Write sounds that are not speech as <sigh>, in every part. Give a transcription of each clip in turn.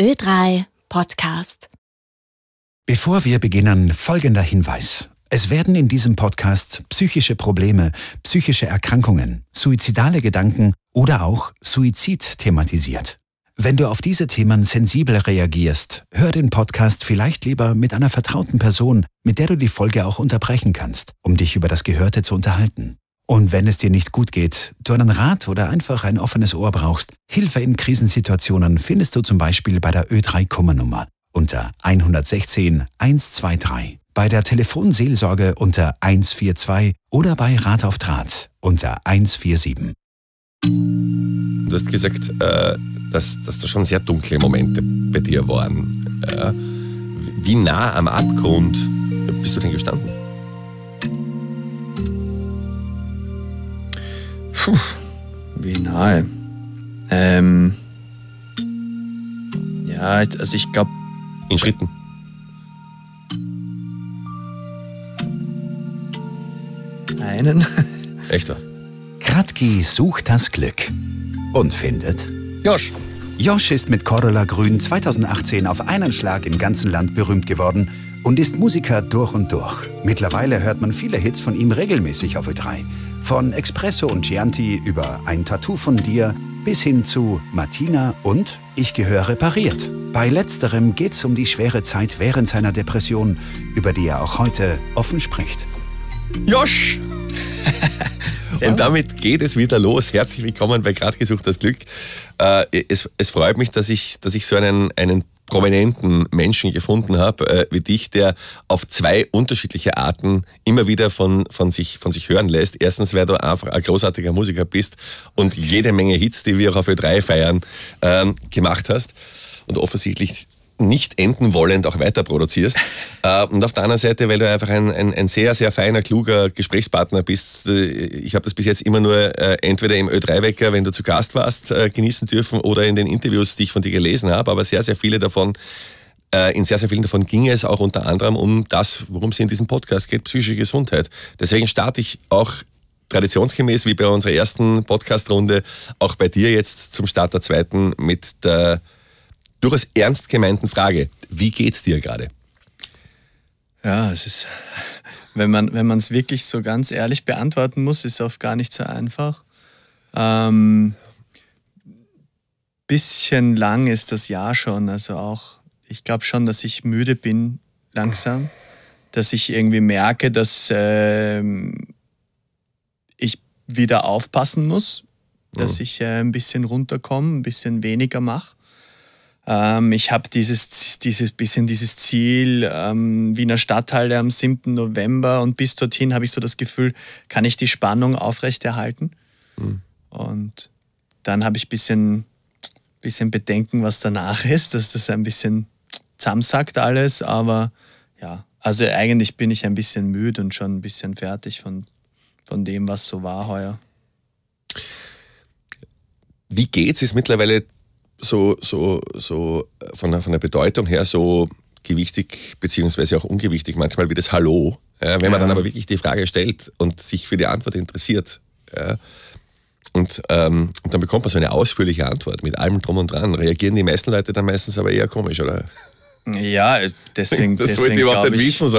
Ö3 Podcast. Bevor wir beginnen, folgender Hinweis. Es werden in diesem Podcast psychische Probleme, psychische Erkrankungen, suizidale Gedanken oder auch Suizid thematisiert. Wenn du auf diese Themen sensibel reagierst, hör den Podcast vielleicht lieber mit einer vertrauten Person, mit der du die Folge auch unterbrechen kannst, um dich über das Gehörte zu unterhalten. Und wenn es dir nicht gut geht, du einen Rat oder einfach ein offenes Ohr brauchst, Hilfe in Krisensituationen findest du zum Beispiel bei der Ö3-Kommernummer unter 116 123, bei der Telefonseelsorge unter 142 oder bei Rat auf Draht unter 147. Du hast gesagt, äh, dass, dass da schon sehr dunkle Momente bei dir waren. Äh, wie nah am Abgrund bist du denn gestanden? Puh, wie nahe. Ähm. Ja, also ich glaube. In Schritten. Einen. <laughs> Echter. Kratki sucht das Glück und findet. Josh. Josh ist mit Corolla Grün 2018 auf einen Schlag im ganzen Land berühmt geworden und ist Musiker durch und durch. Mittlerweile hört man viele Hits von ihm regelmäßig auf e 3 von Expresso und Chianti über ein Tattoo von dir bis hin zu Martina und Ich gehöre repariert. Bei letzterem geht's um die schwere Zeit während seiner Depression, über die er auch heute offen spricht. Josh, <laughs> und damit geht es wieder los. Herzlich willkommen bei Grad gesucht das Glück. Äh, es, es, freut mich, dass ich, dass ich so einen, einen prominenten Menschen gefunden habe, äh, wie dich, der auf zwei unterschiedliche Arten immer wieder von, von, sich, von sich hören lässt. Erstens, weil du einfach ein großartiger Musiker bist und jede Menge Hits, die wir auch auf Ö3 feiern, ähm, gemacht hast. Und offensichtlich nicht enden wollend auch weiter produzierst. <laughs> Äh, und auf der anderen Seite, weil du einfach ein, ein, ein sehr, sehr feiner, kluger Gesprächspartner bist. Äh, ich habe das bis jetzt immer nur äh, entweder im Ö3-Wecker, wenn du zu Gast warst, genießen dürfen oder in den Interviews, die ich von dir gelesen habe. Aber sehr, sehr viele davon, in sehr, sehr vielen davon ging es auch unter anderem um das, worum es in diesem Podcast geht, psychische Gesundheit. Deswegen starte ich auch traditionsgemäß, wie bei unserer ersten Podcast-Runde, auch bei dir jetzt zum Start der zweiten mit der durchaus ernst gemeinten Frage. Wie geht's dir gerade? Ja, es ist, wenn man es wirklich so ganz ehrlich beantworten muss, ist es oft gar nicht so einfach. Ähm, bisschen lang ist das Jahr schon. Also auch, ich glaube schon, dass ich müde bin langsam, dass ich irgendwie merke, dass äh, ich wieder aufpassen muss, dass mhm. ich äh, ein bisschen runterkomme, ein bisschen weniger mache. Ähm, ich habe dieses, dieses bisschen dieses Ziel, ähm, Wiener Stadthalle am 7. November und bis dorthin habe ich so das Gefühl, kann ich die Spannung aufrechterhalten? Mhm. Und dann habe ich ein bisschen, bisschen Bedenken, was danach ist, dass das ein bisschen zusammensackt alles, aber ja, also eigentlich bin ich ein bisschen müde und schon ein bisschen fertig von, von dem, was so war heuer. Wie geht's? Ist mittlerweile so, so, so äh, von, der, von der Bedeutung her so gewichtig beziehungsweise auch ungewichtig manchmal wie das Hallo. Ja, wenn ja. man dann aber wirklich die Frage stellt und sich für die Antwort interessiert ja, und, ähm, und dann bekommt man so eine ausführliche Antwort mit allem drum und dran, reagieren die meisten Leute dann meistens aber eher komisch, oder? Ja, äh, deswegen. Das deswegen wollte ich überhaupt nicht wissen. So.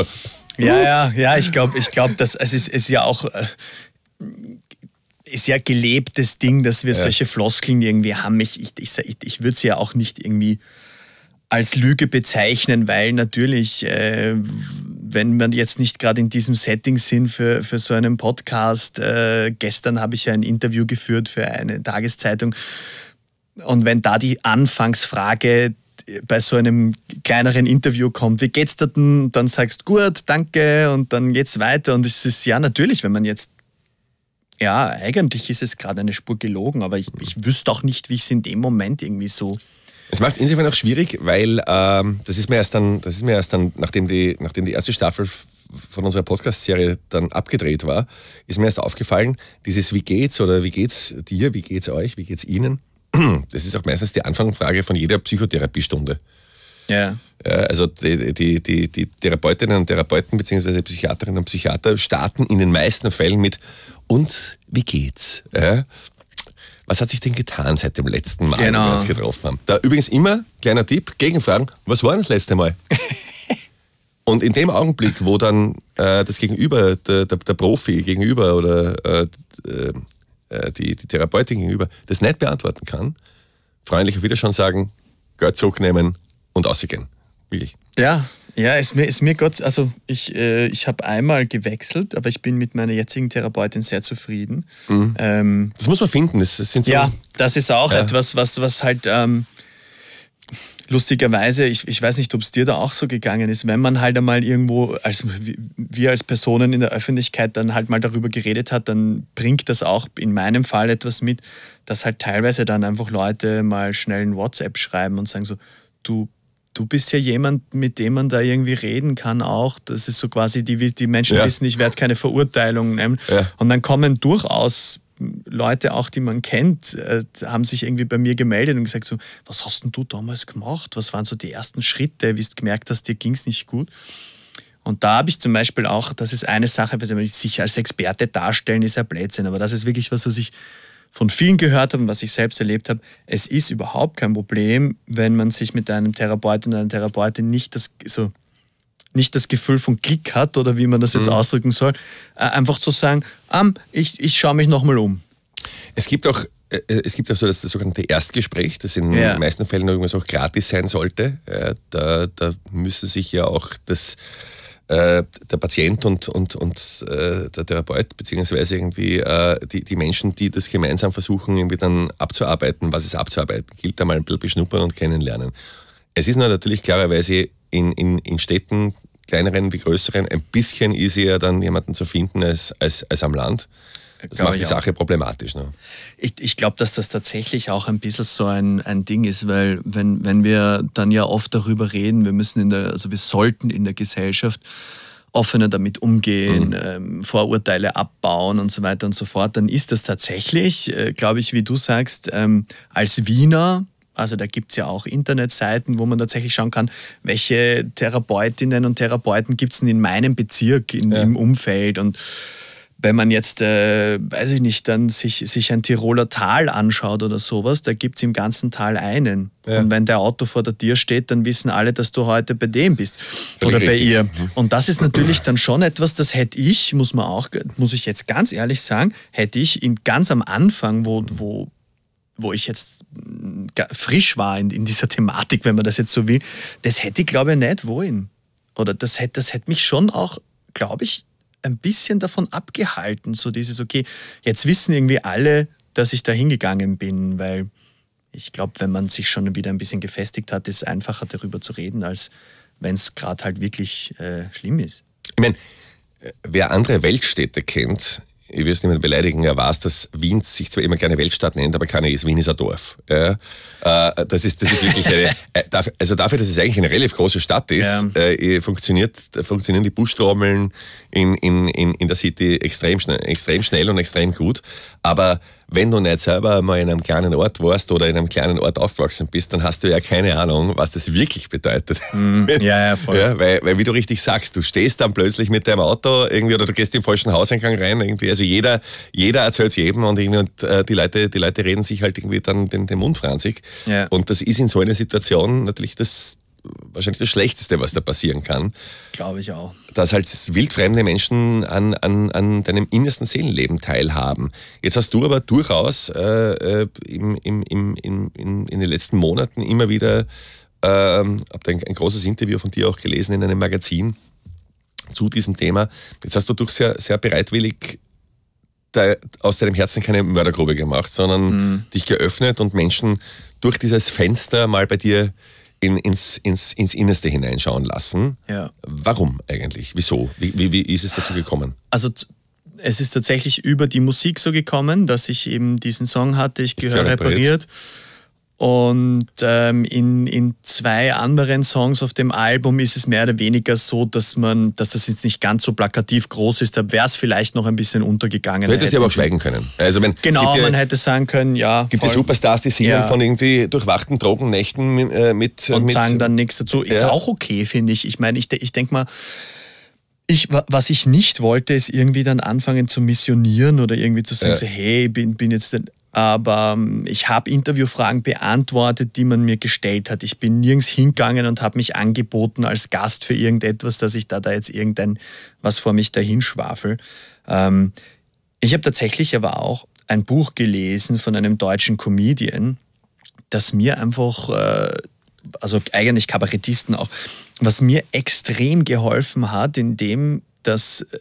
Ja, ja, ja, ich glaube, ich glaub, es, ist, ist ja auch. Äh, sehr gelebtes Ding, dass wir ja. solche Floskeln irgendwie haben. Ich, ich, ich, ich würde sie ja auch nicht irgendwie als Lüge bezeichnen, weil natürlich, äh, wenn wir jetzt nicht gerade in diesem Setting sind für, für so einen Podcast, äh, gestern habe ich ja ein Interview geführt für eine Tageszeitung und wenn da die Anfangsfrage bei so einem kleineren Interview kommt, wie geht's dir denn? Dann sagst du gut, danke und dann geht's weiter und es ist ja natürlich, wenn man jetzt ja, eigentlich ist es gerade eine Spur gelogen, aber ich, ich wüsste auch nicht, wie ich es in dem Moment irgendwie so. Es macht insofern auch schwierig, weil ähm, das ist mir erst dann, das ist mir erst dann, nachdem die, nachdem die erste Staffel von unserer Podcast-Serie dann abgedreht war, ist mir erst aufgefallen, dieses Wie geht's oder wie geht's dir, wie geht's euch, wie geht's Ihnen, <clears throat> das ist auch meistens die Anfangsfrage von jeder Psychotherapiestunde. Ja. Also die, die, die, die Therapeutinnen und Therapeuten bzw. Psychiaterinnen und Psychiater starten in den meisten Fällen mit und wie geht's? Äh? was hat sich denn getan seit dem letzten Mal, genau. wir uns getroffen haben? Da übrigens immer, kleiner Tipp, Gegenfragen, was war denn das letzte Mal? <laughs> Und in dem Augenblick, wo dann äh, das Gegenüber, der, der, der, Profi gegenüber oder äh, äh, äh die, die, Therapeutin gegenüber das nicht beantworten kann, freundlich auf Wiederschauen sagen, Geld zurücknehmen und ausgehen. Wirklich. Ja, ja, es mir, es mir Gott, also ich, äh, ich habe einmal gewechselt, aber ich bin mit meiner jetzigen Therapeutin sehr zufrieden. Mhm. Ähm, das muss man finden. das sind so ja, das ist auch ja. etwas, was, was halt ähm, lustigerweise, ich, ich weiß nicht, ob es dir da auch so gegangen ist, wenn man halt einmal irgendwo, als wir als Personen in der Öffentlichkeit dann halt mal darüber geredet hat, dann bringt das auch in meinem Fall etwas mit, dass halt teilweise dann einfach Leute mal schnell ein WhatsApp schreiben und sagen so, du Du bist ja jemand, mit dem man da irgendwie reden kann auch. Das ist so quasi, die, die Menschen ja. wissen, ich werde keine Verurteilung nehmen. Ja. Und dann kommen durchaus Leute auch, die man kennt, äh, haben sich irgendwie bei mir gemeldet und gesagt so, was hast denn du damals gemacht? Was waren so die ersten Schritte, wie hast du gemerkt dass dir ging es nicht gut? Und da habe ich zum Beispiel auch, das ist eine Sache, was ich sich als Experte darstellen, ist ja Blödsinn, aber das ist wirklich was, was ich von vielen gehört habe und was ich selbst erlebt habe, es ist überhaupt kein Problem, wenn man sich mit einem Therapeuten oder einer Therapeutin nicht das, so, nicht das Gefühl von Klick hat oder wie man das jetzt mhm. ausdrücken soll, einfach zu sagen, um, ich, ich schaue mich nochmal um. Es gibt auch äh, äh, es gibt auch das, sogenannte Erstgespräch, das in ja. den meisten Fällen übrigens auch gratis sein sollte. Äh, da, da müssen sich ja auch das äh, der Patient und, und, und äh, der Therapeut, beziehungsweise irgendwie äh, die, die Menschen, die das gemeinsam versuchen, irgendwie dann abzuarbeiten, was es abzuarbeiten gilt, einmal ein bisschen beschnuppern und kennenlernen. Es ist natürlich klarerweise in, in, in Städten, kleineren wie größeren, ein bisschen easier dann jemanden zu finden als, als, als am Land. Das macht die Sache problematisch. Ne? Ich, ich glaube, dass das tatsächlich auch ein bisschen so ein, ein Ding ist, weil wenn, wenn wir dann ja oft darüber reden, wir müssen in der, also wir sollten in der Gesellschaft offener damit umgehen, mhm. ähm, Vorurteile abbauen und so weiter und so fort, dann ist das tatsächlich, äh, glaube ich, wie du sagst, ähm, als Wiener, also da gibt es ja auch Internetseiten, wo man tatsächlich schauen kann, welche Therapeutinnen und Therapeuten gibt es denn in meinem Bezirk, in, ja. im Umfeld und wenn man jetzt, äh, weiß ich nicht, dann sich, sich ein Tiroler Tal anschaut oder sowas, da gibt es im ganzen Tal einen. Ja. Und wenn der Auto vor der Tür steht, dann wissen alle, dass du heute bei dem bist Völlig oder bei richtig. ihr. Mhm. Und das ist natürlich dann schon etwas, das hätte ich, muss man auch, muss ich jetzt ganz ehrlich sagen, hätte ich in, ganz am Anfang, wo, wo wo ich jetzt hm, frisch war in, in, dieser Thematik, wenn man das jetzt so will, das hätte ich glaube ich nicht wollen. Oder das hätte, das hätte mich schon auch, glaube ich, ein bisschen davon abgehalten, so dieses, okay, jetzt wissen irgendwie alle, dass ich da hingegangen bin, weil ich glaube, wenn man sich schon wieder ein bisschen gefestigt hat, ist es einfacher darüber zu reden, als wenn es gerade halt wirklich äh, schlimm ist. Ich meine, äh, wer andere Weltstädte kennt, ich will es niemand beleidigen, er weiß, dass Wien sich zwar immer gerne Weltstadt nennt, aber keine ist. Wien ist ein Dorf. Ja? Äh, das, ist, das ist wirklich eine, <laughs> äh, also dafür, dass es eigentlich eine relativ große Stadt ist, ja. äh, funktioniert, funktionieren die Buschtrommeln in, in, in, in der City extrem, schn extrem schnell und extrem gut. Aber wenn du nicht selber mal in einem kleinen Ort warst oder in einem kleinen Ort aufgewachsen bist, dann hast du ja keine Ahnung, was das wirklich bedeutet. Mm, <laughs> ja, ja, voll. Ja, weil, weil, wie du richtig sagst, du stehst dann plötzlich mit deinem Auto irgendwie oder du gehst im falschen Hauseingang rein. Irgendwie. Also jeder, jeder erzählt es jedem und, irgendwie, und äh, die, Leute, die Leute reden sich halt irgendwie dann den, den Mund franzig. Ja. Und das ist in so einer Situation natürlich das wahrscheinlich das Schlechteste, was da passieren kann. Glaube ich auch. Dass halt wildfremde Menschen an, an, an deinem innersten Seelenleben teilhaben. Jetzt hast du aber durchaus äh, äh im, im, im, in, in den letzten Monaten immer wieder, ähm, habe ein, ein großes Interview von dir auch gelesen in einem Magazin zu diesem Thema. Jetzt hast du durch sehr, sehr bereitwillig de, aus deinem Herzen keine Mördergrube gemacht, sondern mhm. dich geöffnet und Menschen durch dieses Fenster mal bei dir äh, in, ins, ins, ins Innerste hineinschauen lassen. Ja. Warum eigentlich? Wieso? Wie, wie, wie ist es dazu gekommen? Also es ist tatsächlich über die Musik so gekommen, dass ich eben diesen Song hatte, ich, ich gehöre repariert. repariert und ähm, in, in zwei anderen Songs auf dem Album ist es mehr oder weniger so, dass man, dass das jetzt nicht ganz so plakativ groß ist, da wäre es vielleicht noch ein bisschen untergegangen. Du hättest ja aber auch schweigen können. Also wenn, genau, ja, man hätte sagen können, ja. Gibt es Superstars, die singen ja. von irgendwie durchwachten Drogennächten äh, mit. Äh, Und mit, sagen dann nichts dazu. Ist ja. auch okay, finde ich. Ich meine, ich, ich denke mal. Ich, was ich nicht wollte, ist irgendwie dann anfangen zu missionieren oder irgendwie zu sagen, so, hey, bin, bin jetzt aber ähm, ich habe Interviewfragen beantwortet, die man mir gestellt hat. Ich bin nirgends hingegangen und habe mich angeboten als Gast für irgendetwas, dass ich da, da jetzt irgendein was vor mich dahinschwafel. Ähm, ich habe tatsächlich aber auch ein Buch gelesen von einem deutschen Comedian, das mir einfach, äh, also eigentlich Kabarettisten auch, was mir extrem geholfen hat, indem das äh,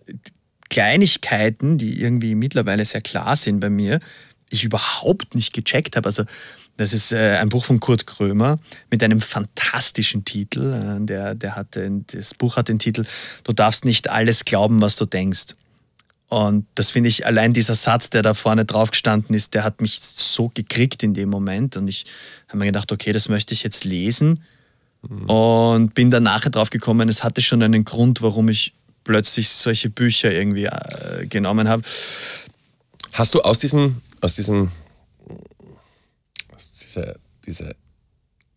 Kleinigkeiten, die irgendwie mittlerweile sehr klar sind bei mir, ich überhaupt nicht gecheckt habe. Also das ist äh, ein Buch von Kurt Krömer mit einem fantastischen Titel. Äh, der, der hat den, das Buch hat den Titel Du darfst nicht alles glauben, was du denkst. Und das finde ich, allein dieser Satz, der da vorne drauf gestanden ist, der hat mich so gekriegt in dem Moment. Und ich habe mir gedacht, okay, das möchte ich jetzt lesen. Mhm. Und bin dann nachher drauf gekommen, es hatte schon einen Grund, warum ich plötzlich solche Bücher irgendwie äh, genommen habe. Hast du aus diesem aus diesem, aus dieser, dieser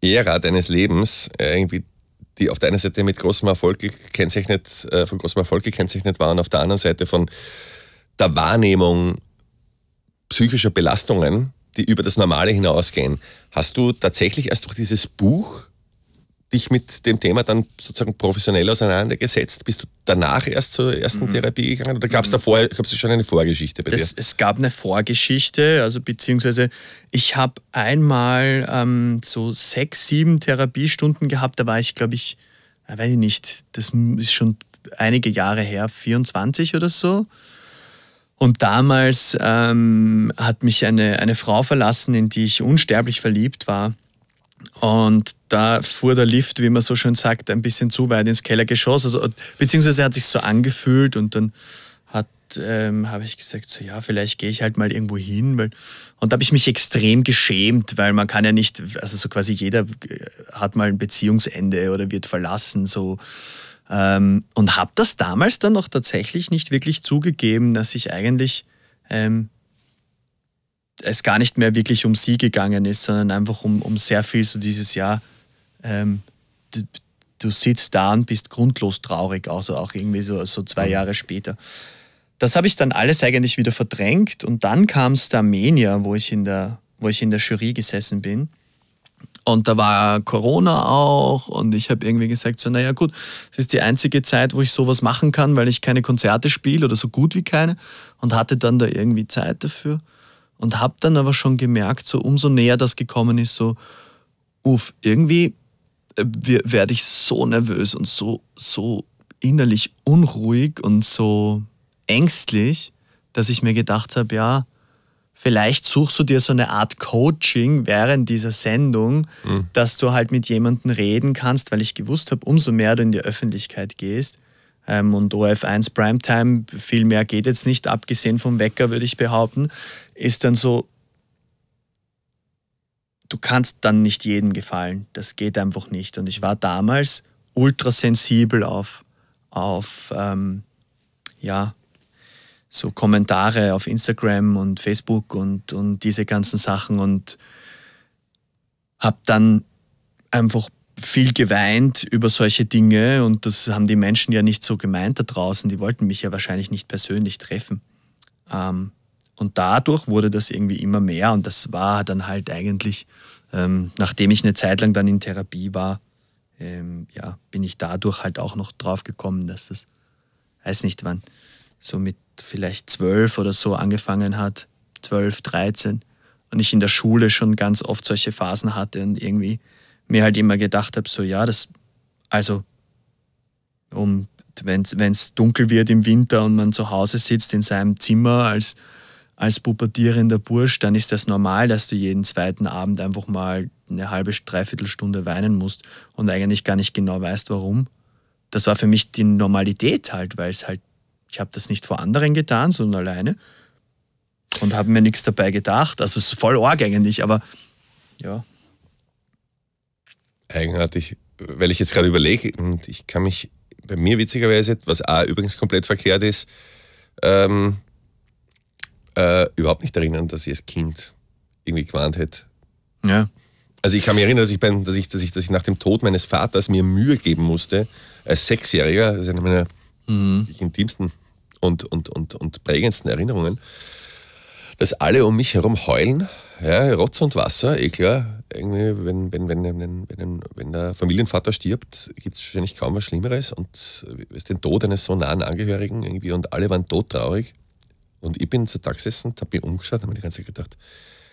Ära deines Lebens äh, irgendwie die auf der einen Seite mit großem Erfolg gekennzeichnet, äh, von großem Erfolg gekennzeichnet waren, auf der anderen Seite von der Wahrnehmung psychischer Belastungen, die über das Normale hinausgehen. Hast du tatsächlich erst durch dieses Buch dich mit dem Thema dann sozusagen professionell auseinandergesetzt? Bist du danach erst zur ersten mhm. Therapie gegangen oder gab es da mhm. vorher, gab schon eine Vorgeschichte bei das, dir? Es gab eine Vorgeschichte, also beziehungsweise ich habe einmal ähm, so sechs, sieben Therapiestunden gehabt, da war ich glaube ich, äh, weiß ich nicht, das ist schon einige Jahre her, 24 oder so. Und damals ähm, hat mich eine, eine Frau verlassen, in die ich unsterblich verliebt war. Und da fuhr der Lift, wie man so schön sagt, ein bisschen zu weit ins Kellergeschoss. Also, beziehungsweise hat sich so angefühlt und dann ähm, habe ich gesagt, so ja, vielleicht gehe ich halt mal irgendwo hin. Weil, und da habe ich mich extrem geschämt, weil man kann ja nicht, also so quasi jeder äh, hat mal ein Beziehungsende oder wird verlassen, so. Ähm, und habe das damals dann auch tatsächlich nicht wirklich zugegeben, dass ich eigentlich ähm, es gar nicht mehr wirklich um sie gegangen ist, sondern einfach um, um sehr viel so dieses Jahr. Ähm, du, du, sitzt da und bist grundlos traurig, außer also auch irgendwie so, so zwei mhm. Jahre später. Das habe ich dann alles eigentlich wieder verdrängt und dann kam es Armenier, wo ich in der, wo ich in der Jury gesessen bin. Und da war Corona auch und ich habe irgendwie gesagt, so naja gut, es ist die einzige Zeit, wo ich sowas machen kann, weil ich keine Konzerte spiele oder so gut wie keine und hatte dann da irgendwie Zeit dafür. Und habe dann aber schon gemerkt, so umso näher das gekommen ist, so, uff, irgendwie äh, werde ich so nervös und so, so innerlich unruhig und so ängstlich, dass ich mir gedacht habe, ja, vielleicht suchst du dir so eine Art Coaching während dieser Sendung, mhm. dass du halt mit jemandem reden kannst, weil ich gewusst habe, umso mehr du in die Öffentlichkeit gehst, ähm, und ORF1 Primetime, viel mehr geht jetzt nicht, abgesehen vom Wecker, würde ich behaupten, ist dann so, du kannst dann nicht jedem gefallen. Das geht einfach nicht. Und ich war damals ultrasensibel auf, auf ähm, ja, so Kommentare auf Instagram und Facebook und, und diese ganzen Sachen und habe dann einfach viel geweint über solche Dinge und das haben die Menschen ja nicht so gemeint da draußen. Die wollten mich ja wahrscheinlich nicht persönlich treffen. Ähm, und dadurch wurde das irgendwie immer mehr und das war dann halt eigentlich, ähm, nachdem ich eine Zeit lang dann in Therapie war, ähm, ja, bin ich dadurch halt auch noch drauf gekommen, dass das, weiß nicht wann, so mit vielleicht zwölf oder so angefangen hat, zwölf, dreizehn. Und ich in der Schule schon ganz oft solche Phasen hatte und irgendwie mir halt immer gedacht habe, so ja, das, also um, wenn es dunkel wird im Winter und man zu Hause sitzt in seinem Zimmer als, als pubertierender Bursch, dann ist das normal, dass du jeden zweiten Abend einfach mal eine halbe, dreiviertel Stunde weinen musst und eigentlich gar nicht genau weißt, warum. Das war für mich die Normalität halt, weil es halt, ich habe das nicht vor anderen getan, sondern alleine und habe mir nichts dabei gedacht. Also es ist voll arg eigentlich, aber ja eigenartig, weil ich jetzt gerade überlege und ich kann mich bei mir witzigerweise, was A übrigens komplett verkehrt ist, ähm, äh, überhaupt nicht erinnern, dass ich als Kind irgendwie gewarnt hätte. Ja. Also ich kann mich erinnern, dass ich, beim, dass, ich, dass, ich, dass ich nach dem Tod meines Vaters mir Mühe geben musste, als Sechsjähriger, das ist eine meiner mhm. intimsten und, und, und, und prägendsten Erinnerungen, dass alle um mich herum heulen, ja, Rotz und Wasser, eh klar. Irgendwie, wenn, wenn, wenn, wenn, wenn, wenn der Familienvater stirbt, gibt es wahrscheinlich kaum was Schlimmeres. Und es den Tod eines so nahen Angehörigen irgendwie und alle waren todtraurig. Und ich bin zu Tag gesessen, habe mich umgeschaut, habe mir die ganze Zeit gedacht,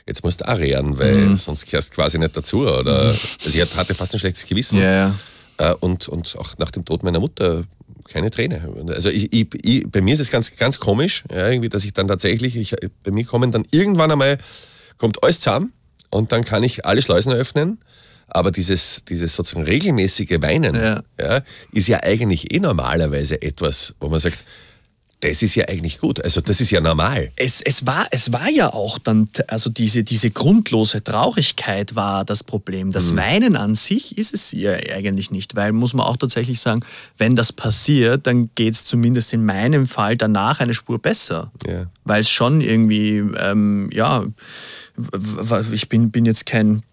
jetzt musst du auch rehren, weil mhm. sonst gehörst du quasi nicht dazu. Oder, mhm. also ich hatte fast ein schlechtes Gewissen. Yeah. Äh, und, und auch nach dem Tod meiner Mutter keine Träne. Also ich, ich, ich, bei mir ist es ganz, ganz komisch, ja, irgendwie, dass ich dann tatsächlich, ich, bei mir kommen dann irgendwann einmal kommt alles zusammen und dann kann ich alle Schleusen öffnen. Aber dieses, dieses sozusagen regelmäßige Weinen ja. Ja, ist ja eigentlich eh normalerweise etwas, wo man sagt, das ist ja eigentlich gut. Also das ist ja normal. Es, es, war, es war ja auch dann, also diese, diese grundlose Traurigkeit war das Problem. Das mhm. Weinen an sich ist es ja eigentlich nicht, weil muss man auch tatsächlich sagen, wenn das passiert, dann geht es zumindest in meinem Fall danach eine Spur besser. Ja. Weil es schon irgendwie, ähm, ja, ich bin, bin jetzt kein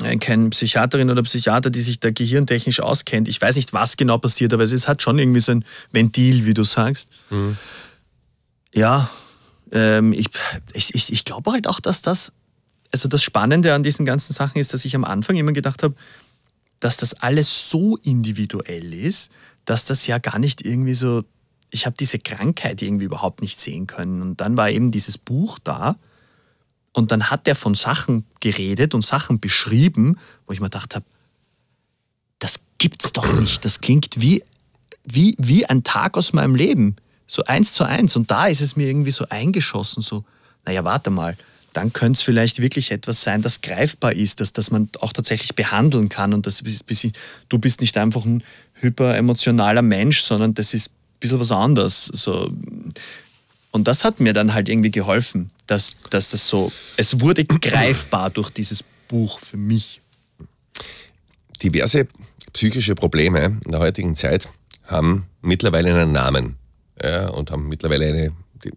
äh, keine Psychiaterin oder Psychiater, die sich da gehirntechnisch auskennt. Ich weiß nicht, was genau passiert, aber es hat schon irgendwie so ein Ventil, wie du sagst. Mhm. Ja, ähm, ich, ich, ich, ich glaube halt auch, dass das, also das Spannende an diesen ganzen Sachen ist, dass ich am Anfang immer gedacht habe, dass das alles so individuell ist, dass das ja gar nicht irgendwie so, ich habe diese Krankheit irgendwie überhaupt nicht sehen können. Und dann war eben dieses Buch da und dann hat er von Sachen geredet und Sachen beschrieben, wo ich mir gedacht habe, das gibt's doch nicht. Das klingt wie, wie, wie ein Tag aus meinem Leben. So eins zu eins. Und da ist es mir irgendwie so eingeschossen, so, naja, warte mal, dann könnte es vielleicht wirklich etwas sein, das greifbar ist, dass, dass man auch tatsächlich behandeln kann. Und das ist, du bist nicht einfach ein hyperemotionaler Mensch, sondern das ist ein bisschen was anderes. So. Und das hat mir dann halt irgendwie geholfen dass, dass das so, es wurde greifbar durch dieses Buch für mich. Diverse psychische Probleme in der heutigen Zeit haben mittlerweile einen Namen ja, und haben mittlerweile eine, die,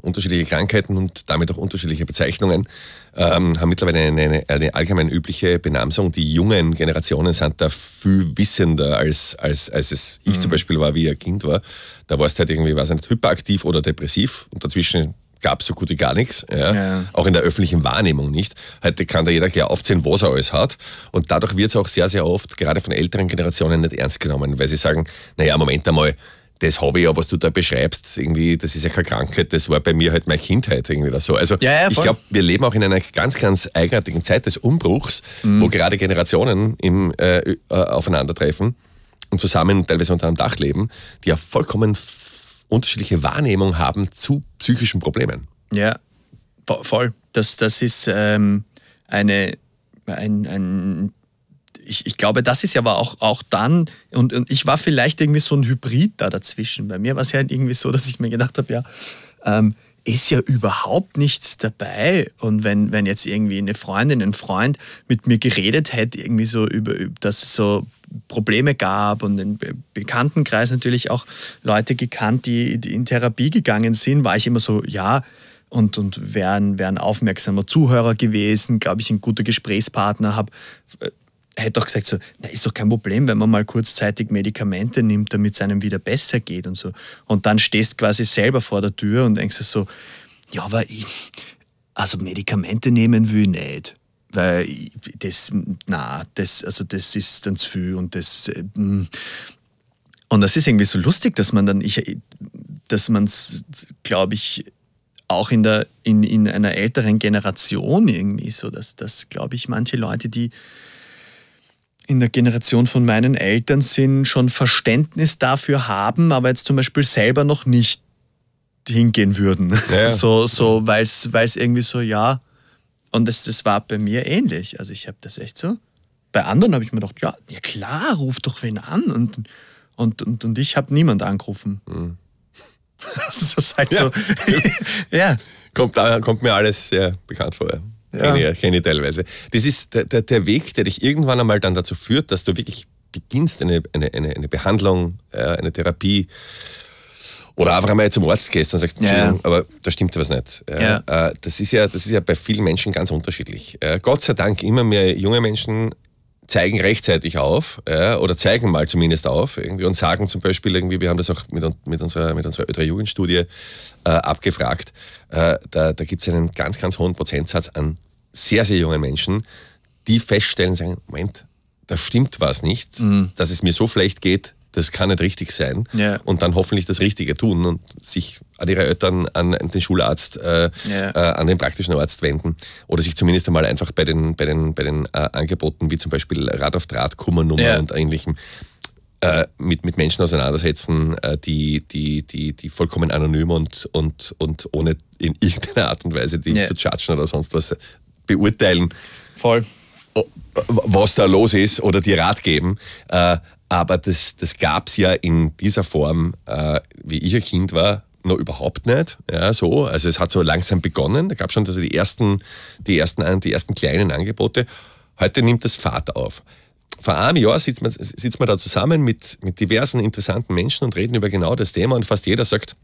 unterschiedliche Krankheiten und damit auch unterschiedliche Bezeichnungen, ähm, haben mittlerweile eine, eine, eine, allgemein übliche Benamung. Die jungen Generationen sind da viel wissender, als, als, als es ich mhm. zum Beispiel war, wie ich ein Kind war. Da warst du halt irgendwie, weiß nicht, hyperaktiv oder depressiv und dazwischen gab es so gut wie gar nichts, ja. ja. auch in der öffentlichen Wahrnehmung nicht. Heute kann da jeder gleich aufzählen, was er alles hat. Und dadurch wird es auch sehr, sehr oft, gerade von älteren Generationen, nicht ernst genommen, weil sie sagen, naja, Moment einmal, das habe ich ja, was du da beschreibst, irgendwie, das ist ja keine Krankheit, das war bei mir halt meine Kindheit irgendwie oder so. Also ja, ja, ich glaube, wir leben auch in einer ganz, ganz eigenartigen Zeit des Umbruchs, mhm. wo gerade Generationen im, äh, äh, aufeinandertreffen und zusammen teilweise unter einem Dach leben, die ja vollkommen unterschiedliche Wahrnehmung haben zu psychischen Problemen. Ja, voll. Das, das ist ähm, eine, ein, ein ich, ich, glaube, das ist ja aber auch, auch dann, und, und, ich war vielleicht irgendwie so ein Hybrid da dazwischen. Bei mir war es ja halt irgendwie so, dass ich mir gedacht habe, ja, ähm, ist ja überhaupt nichts dabei. Und wenn, wenn jetzt irgendwie eine Freundin, ein Freund mit mir geredet hätte, irgendwie so über, dass so Probleme gab und im Bekanntenkreis natürlich auch Leute gekannt, die, in Therapie gegangen sind, war ich immer so, ja, und, und wären, wären aufmerksamer Zuhörer gewesen, glaube ich, ein guter Gesprächspartner, habe äh, hätte doch gesagt, so, na, ist doch kein Problem, wenn man mal kurzzeitig Medikamente nimmt, damit es einem wieder besser geht und so. Und dann stehst quasi selber vor der Tür und denkst so, ja, aber ich, also Medikamente nehmen will ich nicht weil das, na, das, also das ist dann zu viel und das, ähm, und das ist irgendwie so lustig, dass man dann, ich, dass man es, glaube ich, auch in, der, in, in einer älteren Generation irgendwie so, dass, dass glaube ich, manche Leute, die in der Generation von meinen Eltern sind, schon Verständnis dafür haben, aber jetzt zum Beispiel selber noch nicht hingehen würden. Ja, <laughs> So, so weil es irgendwie so, ja, und das, das war bei mir ähnlich. Also ich habe das echt so. Bei anderen habe ich mir gedacht, ja, ja klar, ruf doch wen an. Und, und, und, und ich habe niemand angerufen. Mhm. <laughs> das ist halt ja. so. <laughs> ja. Kommt, kommt mir alles sehr bekannt vor. Ja. Kenne, ja. kenne teilweise. Das ist der, der, der Weg, der dich irgendwann einmal dann dazu führt, dass du wirklich beginnst, eine, eine, eine, eine Behandlung, äh, eine Therapie oder einfach einmal zum Arzt gehst und sagst, Entschuldigung, ja. aber da stimmt was nicht. Ja. Ja. Äh, das, ist ja, das ist ja bei vielen Menschen ganz unterschiedlich. Äh, Gott sei Dank, immer mehr junge Menschen zeigen rechtzeitig auf oder zeigen mal zumindest auf irgendwie und sagen zum Beispiel irgendwie, wir haben das auch mit, mit unserer, mit unserer Jugendstudie äh, abgefragt, äh, da, da gibt es einen ganz, ganz hohen Prozentsatz an sehr, sehr jungen Menschen, die feststellen, sagen, Moment, da stimmt was nicht, mhm. dass es mir so schlecht geht, das kann nicht richtig sein. Ja. Und dann hoffentlich das Richtige tun und sich an ihre Eltern, an den Schularzt, äh, ja. äh, an den praktischen Arzt wenden oder sich zumindest einmal einfach bei den, bei den, bei den äh, Angeboten wie zum Beispiel Rad auf Draht, Kummernummer ja. und ähnlichem äh, mit, mit Menschen auseinandersetzen, äh, die, die, die, die vollkommen anonym und, und, und ohne in irgendeiner Art und Weise die zu judgen oder sonst was beurteilen. Voll was da los ist oder dir Rat geben. Äh, aber das, das gab es ja in dieser Form, äh, wie ich ein Kind war, noch überhaupt nicht. Ja, so. Also es hat so langsam begonnen. Da gab es schon also die, ersten, die, ersten, die ersten kleinen Angebote. Heute nimmt das Fahrt auf. Vor einem Jahr sitzt man, sitzt man da zusammen mit, mit diversen interessanten Menschen und reden über genau das Thema und fast jeder sagt,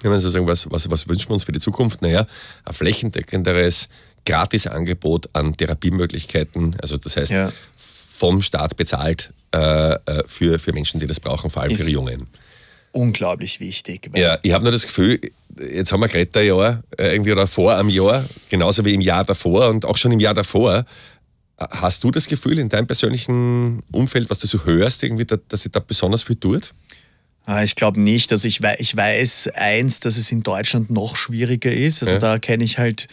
wenn man so sagen, was, was, was wünschen wir uns für die Zukunft? Naja, ein flächendeckenderes Gratisangebot an Therapiemöglichkeiten. Also das heißt, ja vom Staat bezahlt äh, äh, für, für Menschen, die das brauchen, vor allem ist für Jungen. Unglaublich wichtig. ja, ich habe nur das Gefühl, jetzt haben wir gerade ein Jahr, äh, irgendwie oder vor am Jahr, genauso wie im Jahr davor und auch schon im Jahr davor, Hast du das Gefühl in deinem persönlichen Umfeld, was du so hörst, irgendwie, dass sich da besonders viel tut? Ah, ich glaube nicht. Also ich, we ich weiß eins, dass es in Deutschland noch schwieriger ist. Also ja. da kenne ich halt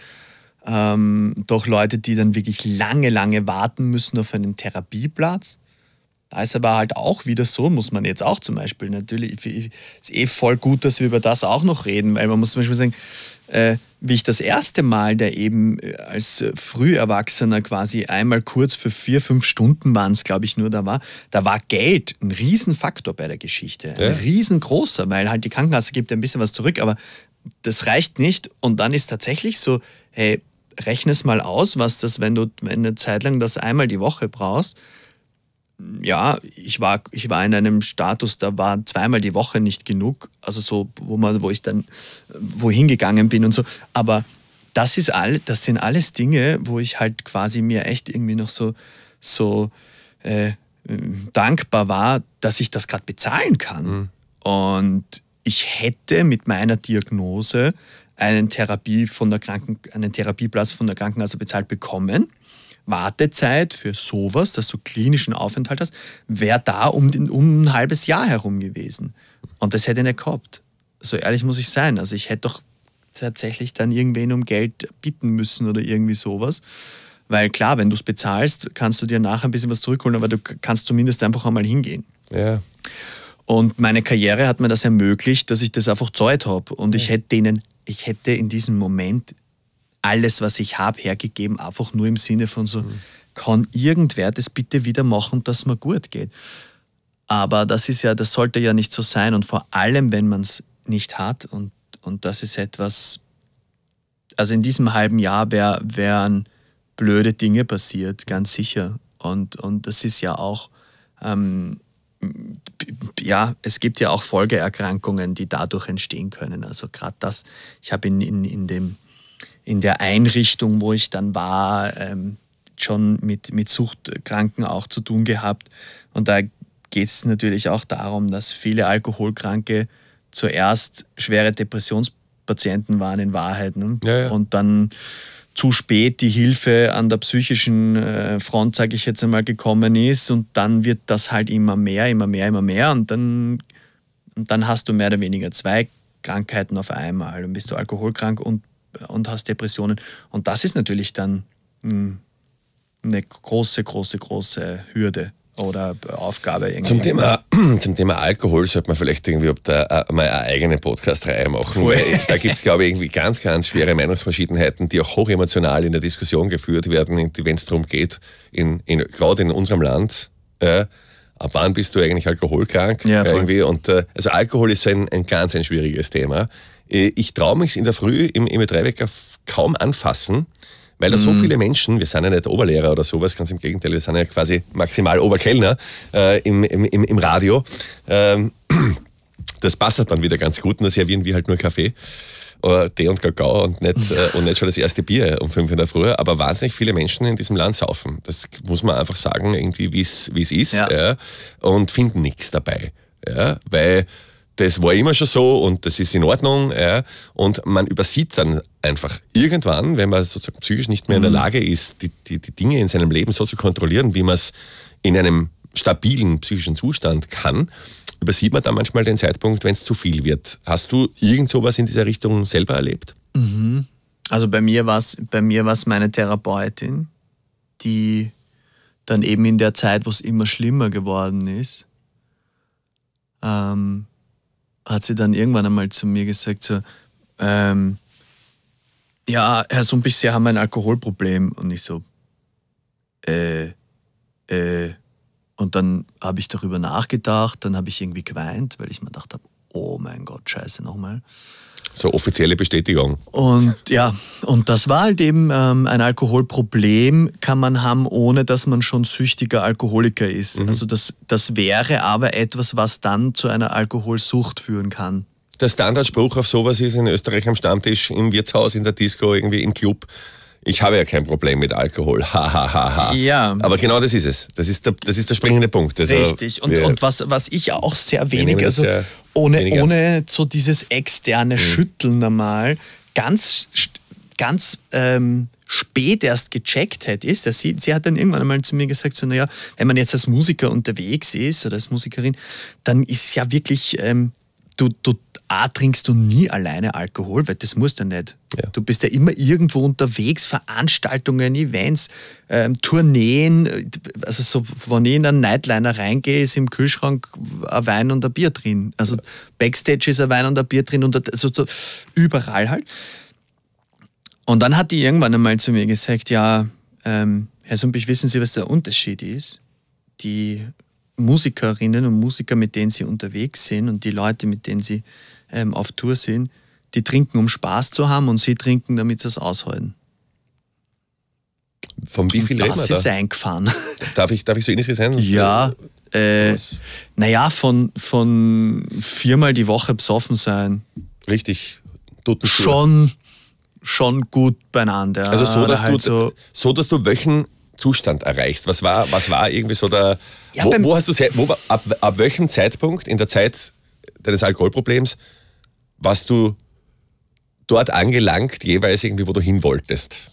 ähm, doch Leute, die dann wirklich lange, lange warten müssen auf einen Therapieplatz. Da ist aber halt auch wieder so, muss man jetzt auch zum Beispiel, natürlich ist eh voll gut, dass wir über das auch noch reden, weil man muss zum Beispiel sagen, äh, wie ich das erste Mal, der eben äh, als Früherwachsener quasi einmal kurz für vier, fünf Stunden waren es, glaube ich, nur da war, da war Geld ein Riesenfaktor bei der Geschichte, ja. ein riesengroßer, weil halt die Krankenkasse gibt ja ein bisschen was zurück, aber das reicht nicht und dann ist tatsächlich so, hey, rechne es mal aus, was das, wenn du eine Zeit lang das einmal die Woche brauchst. Ja, ich war, ich war in einem Status, da war zweimal die Woche nicht genug. Also so, wo man, wo ich dann wohin gegangen bin und so. Aber das ist all, das sind alles Dinge, wo ich halt quasi mir echt irgendwie noch so, so äh, dankbar war, dass ich das gerade bezahlen kann. Mhm. Und ich hätte mit meiner Diagnose einen, Therapie von der Kranken, einen Therapieplatz von der Krankenkasse bezahlt bekommen. Wartezeit für sowas, dass du klinischen Aufenthalt hast, wäre da um, um ein halbes Jahr herum gewesen. Und das hätte ich nicht gehabt. So ehrlich muss ich sein. Also ich hätte doch tatsächlich dann irgendwen um Geld bitten müssen oder irgendwie sowas. Weil klar, wenn du es bezahlst, kannst du dir nachher ein bisschen was zurückholen, aber du kannst zumindest einfach einmal hingehen. Ja. Und meine Karriere hat mir das ermöglicht, dass ich das einfach Zeit habe. Und ich hätte denen ich hätte in diesem Moment alles, was ich habe, hergegeben, einfach nur im Sinne von so, mhm. kann irgendwer das bitte wieder machen, dass mir gut geht. Aber das ist ja, das sollte ja nicht so sein und vor allem, wenn man es nicht hat und, und das ist etwas, also in diesem halben Jahr wär, wären blöde Dinge passiert, ganz sicher. Und, und das ist ja auch, ähm, ja, es gibt ja auch Folgeerkrankungen, die dadurch entstehen können. Also gerade das, ich habe in, in, in, in der Einrichtung, wo ich dann war, ähm, schon mit, mit Suchtkranken auch zu tun gehabt. Und da geht es natürlich auch darum, dass viele Alkoholkranke zuerst schwere Depressionspatienten waren in Wahrheit. Ne? Ja, ja. Und dann zu spät die Hilfe an der psychischen äh, Front, sage ich jetzt einmal, gekommen ist und dann wird das halt immer mehr, immer mehr, immer mehr und dann, dann hast du mehr oder weniger zwei Krankheiten auf einmal. Dann bist du alkoholkrank und, und hast Depressionen und das ist natürlich dann hm, eine große, große, große Hürde oder Aufgabe irgendwie. Zum Thema, <clears throat> zum Thema Alkohol sollte man vielleicht irgendwie ob da äh, mal eine eigene Podcast-Reihe machen. Cool. da gibt es, glaube ich, irgendwie ganz, ganz schwere Meinungsverschiedenheiten, die auch hochemotional in der Diskussion geführt werden, wenn es darum geht, in, in, gerade in unserem Land, äh, ab wann bist du eigentlich alkoholkrank? Ja, irgendwie. Und, äh, also Alkohol ist ein, ein ganz ein schwieriges Thema. Äh, ich traue mich in der Früh im, im Dreiwecker kaum anfassen, weil da so mhm. viele Menschen, wir sind ja nicht Oberlehrer oder sowas, ganz im Gegenteil, wir sind ja quasi maximal Oberkellner äh, im, im, im, Radio. Ähm, das passt dann wieder ganz gut und da servieren wir halt nur Kaffee. Oder äh, Tee und Kakao und nicht, mhm. äh, und nicht schon das erste Bier um 5 in der Früh. Aber wahnsinnig viele Menschen in diesem Land saufen. Das muss man einfach sagen, irgendwie, wie es ist. Ja. Ja, und finden nichts dabei. Ja, weil das war immer schon so und das ist in Ordnung. Ja. Und man übersieht dann einfach irgendwann, wenn man sozusagen psychisch nicht mehr in der mhm. Lage ist, die, die, die Dinge in seinem Leben so zu kontrollieren, wie man es in einem stabilen psychischen Zustand kann, übersieht man dann manchmal den Zeitpunkt, wenn es zu viel wird. Hast du irgend sowas in dieser Richtung selber erlebt? Mhm. Also bei mir war es meine Therapeutin, die dann eben in der Zeit, wo es immer schlimmer geworden ist, ähm, hat sie dann irgendwann einmal zu mir gesagt, so, ähm, ja, Herr Sumpich, Sie haben ein Alkoholproblem. Und ich so, äh, äh. Und dann habe ich darüber nachgedacht, dann habe ich irgendwie geweint, weil ich mir gedacht habe, oh mein Gott, scheiße nochmal. So offizielle Bestätigung. Und ja, und das war halt eben ähm, ein Alkoholproblem, kann man haben, ohne dass man schon süchtiger Alkoholiker ist. Mhm. Also das, das wäre aber etwas, was dann zu einer Alkoholsucht führen kann. Der Standardspruch auf sowas ist in Österreich am Stammtisch, im Wirtshaus, in der Disco, irgendwie im Club ich habe ja kein Problem mit Alkohol. <laughs> Ha, ha, ha, ha. Ja. Aber genau das ist es. Das ist der, das ist der springende Punkt. Also Richtig. Und, wir, und was, was ich auch sehr wenig, also ja ohne, wenig ohne so dieses externe mhm. Schütteln einmal, ganz, ganz ähm, spät erst gecheckt hätte, ist, dass sie, sie hat dann irgendwann einmal zu mir gesagt, so, naja, wenn man jetzt als Musiker unterwegs ist oder als Musikerin, dann ist ja wirklich ähm, du, du A, trinkst du nie alleine Alkohol, weil das musst du nicht. Ja. Du bist ja immer irgendwo unterwegs, Veranstaltungen, Events, ähm, Tourneen. Also, so, wenn ich in einen Nightliner reingehe, ist im Kühlschrank ein Wein und ein Bier drin. Also, ja. Backstage ist ein Wein und ein Bier drin und also, so, überall halt. Und dann hat die irgendwann einmal zu mir gesagt: Ja, ähm, Herr Sumpich, wissen Sie, was der Unterschied ist? Die Musikerinnen und Musiker, mit denen sie unterwegs sind und die Leute, mit denen sie ähm, auf Tour sind, die trinken, um Spaß zu haben und sie trinken, damit sie es aushalten. Von wie viel und reden wir da? ist eingefahren. <laughs> Darf ich, darf ich so ähnlich sein? Ja, äh, naja, von, von viermal die Woche besoffen sein. Richtig, Schon, schon gut beieinander. Also so, dass, halt so, so dass du Wöchen Zustand erreichst? Was war, was war irgendwie so der. Ja, wo, wo, hast du wo, ab, ab welchem Zeitpunkt in der Zeit deines Alkoholproblems warst du dort angelangt, jeweils irgendwie, wo du hin wolltest?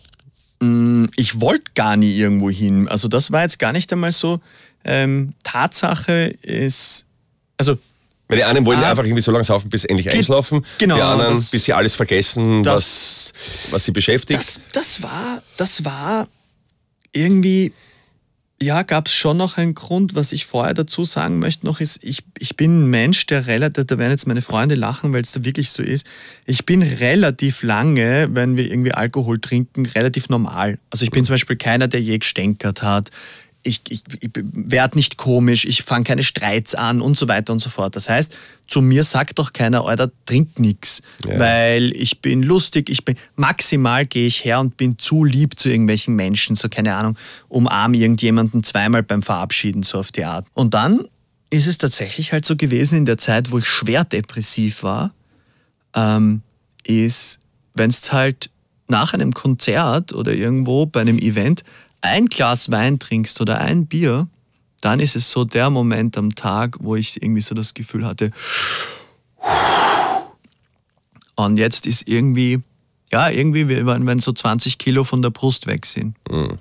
Mm, ich wollte gar nie irgendwo hin. Also das war jetzt gar nicht einmal so. Ähm, Tatsache ist, also weil die einen wollen ah, einfach irgendwie so lange saufen, bis endlich einschlafen. Genau. Die anderen, das, bis sie alles vergessen, das, was, was sie beschäftigt. Das, das, war, das war irgendwie, ja, gab es schon noch einen Grund, was ich vorher dazu sagen möchte noch ist, ich, ich bin ein Mensch, der relativ, da werden jetzt meine Freunde lachen, weil es da wirklich so ist, ich bin relativ lange, wenn wir irgendwie Alkohol trinken, relativ normal. Also ich bin zum Beispiel keiner, der je gestänkert hat ich, ich, ich werde nicht komisch, ich fange keine Streits an und so weiter und so fort. Das heißt, zu mir sagt doch keiner, Alter, trink nix, ja. weil ich bin lustig, ich bin maximal gehe ich her und bin zu lieb zu irgendwelchen Menschen, so keine Ahnung, umarme irgendjemanden zweimal beim Verabschieden, so auf die Art. Und dann ist es tatsächlich halt so gewesen in der Zeit, wo ich schwer depressiv war, ähm, ist, wenn es halt nach einem Konzert oder irgendwo bei einem Event ein Glas Wein trinkst oder ein Bier, dann ist es so der Moment am Tag, wo ich irgendwie so das Gefühl hatte, und jetzt ist irgendwie, ja, irgendwie, wenn so 20 Kilo von der Brust weg sind. Mhm.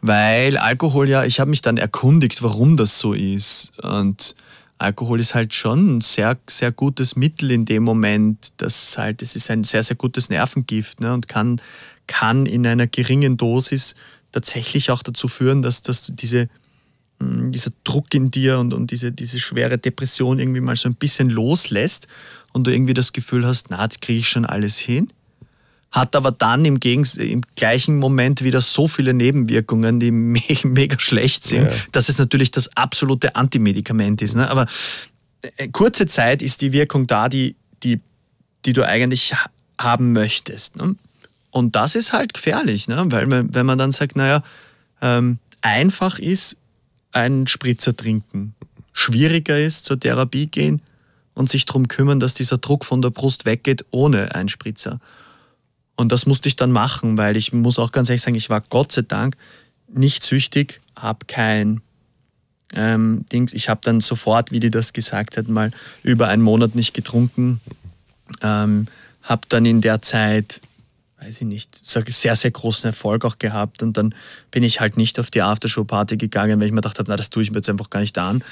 Weil Alkohol ja, ich habe mich dann erkundigt, warum das so ist. Und Alkohol ist halt schon ein sehr, sehr gutes Mittel in dem Moment. Das halt, es ist ein sehr, sehr gutes Nervengift ne, und kann, kann in einer geringen Dosis tatsächlich auch dazu führen, dass, dass diese, hm, dieser Druck in dir und, und diese, diese schwere Depression irgendwie mal so ein bisschen loslässt und du irgendwie das Gefühl hast, na, jetzt kriege ich schon alles hin. Hat aber dann im, Gegens im gleichen Moment wieder so viele Nebenwirkungen, die <laughs> me mega schlecht sind, ja. dass es natürlich das absolute Antimedikament ist. Ne? Aber äh, kurze Zeit ist die Wirkung da, die, die, die du eigentlich haben möchtest. Ne? Und das ist halt gefährlich, ne? weil man, wenn man dann sagt, naja, ähm, einfach ist einen Spritzer trinken, schwieriger ist zur Therapie gehen und sich darum kümmern, dass dieser Druck von der Brust weggeht ohne einen Spritzer. Und das musste ich dann machen, weil ich muss auch ganz ehrlich sagen, ich war Gott sei Dank nicht süchtig, habe kein ähm, Dings. Ich habe dann sofort, wie die das gesagt hat, mal über einen Monat nicht getrunken. Ähm, habe dann in der Zeit weiß ich nicht, sehr, sehr großen Erfolg auch gehabt. Und dann bin ich halt nicht auf die Aftershow-Party gegangen, weil ich mir gedacht habe, na, das tue ich mir jetzt einfach gar nicht an.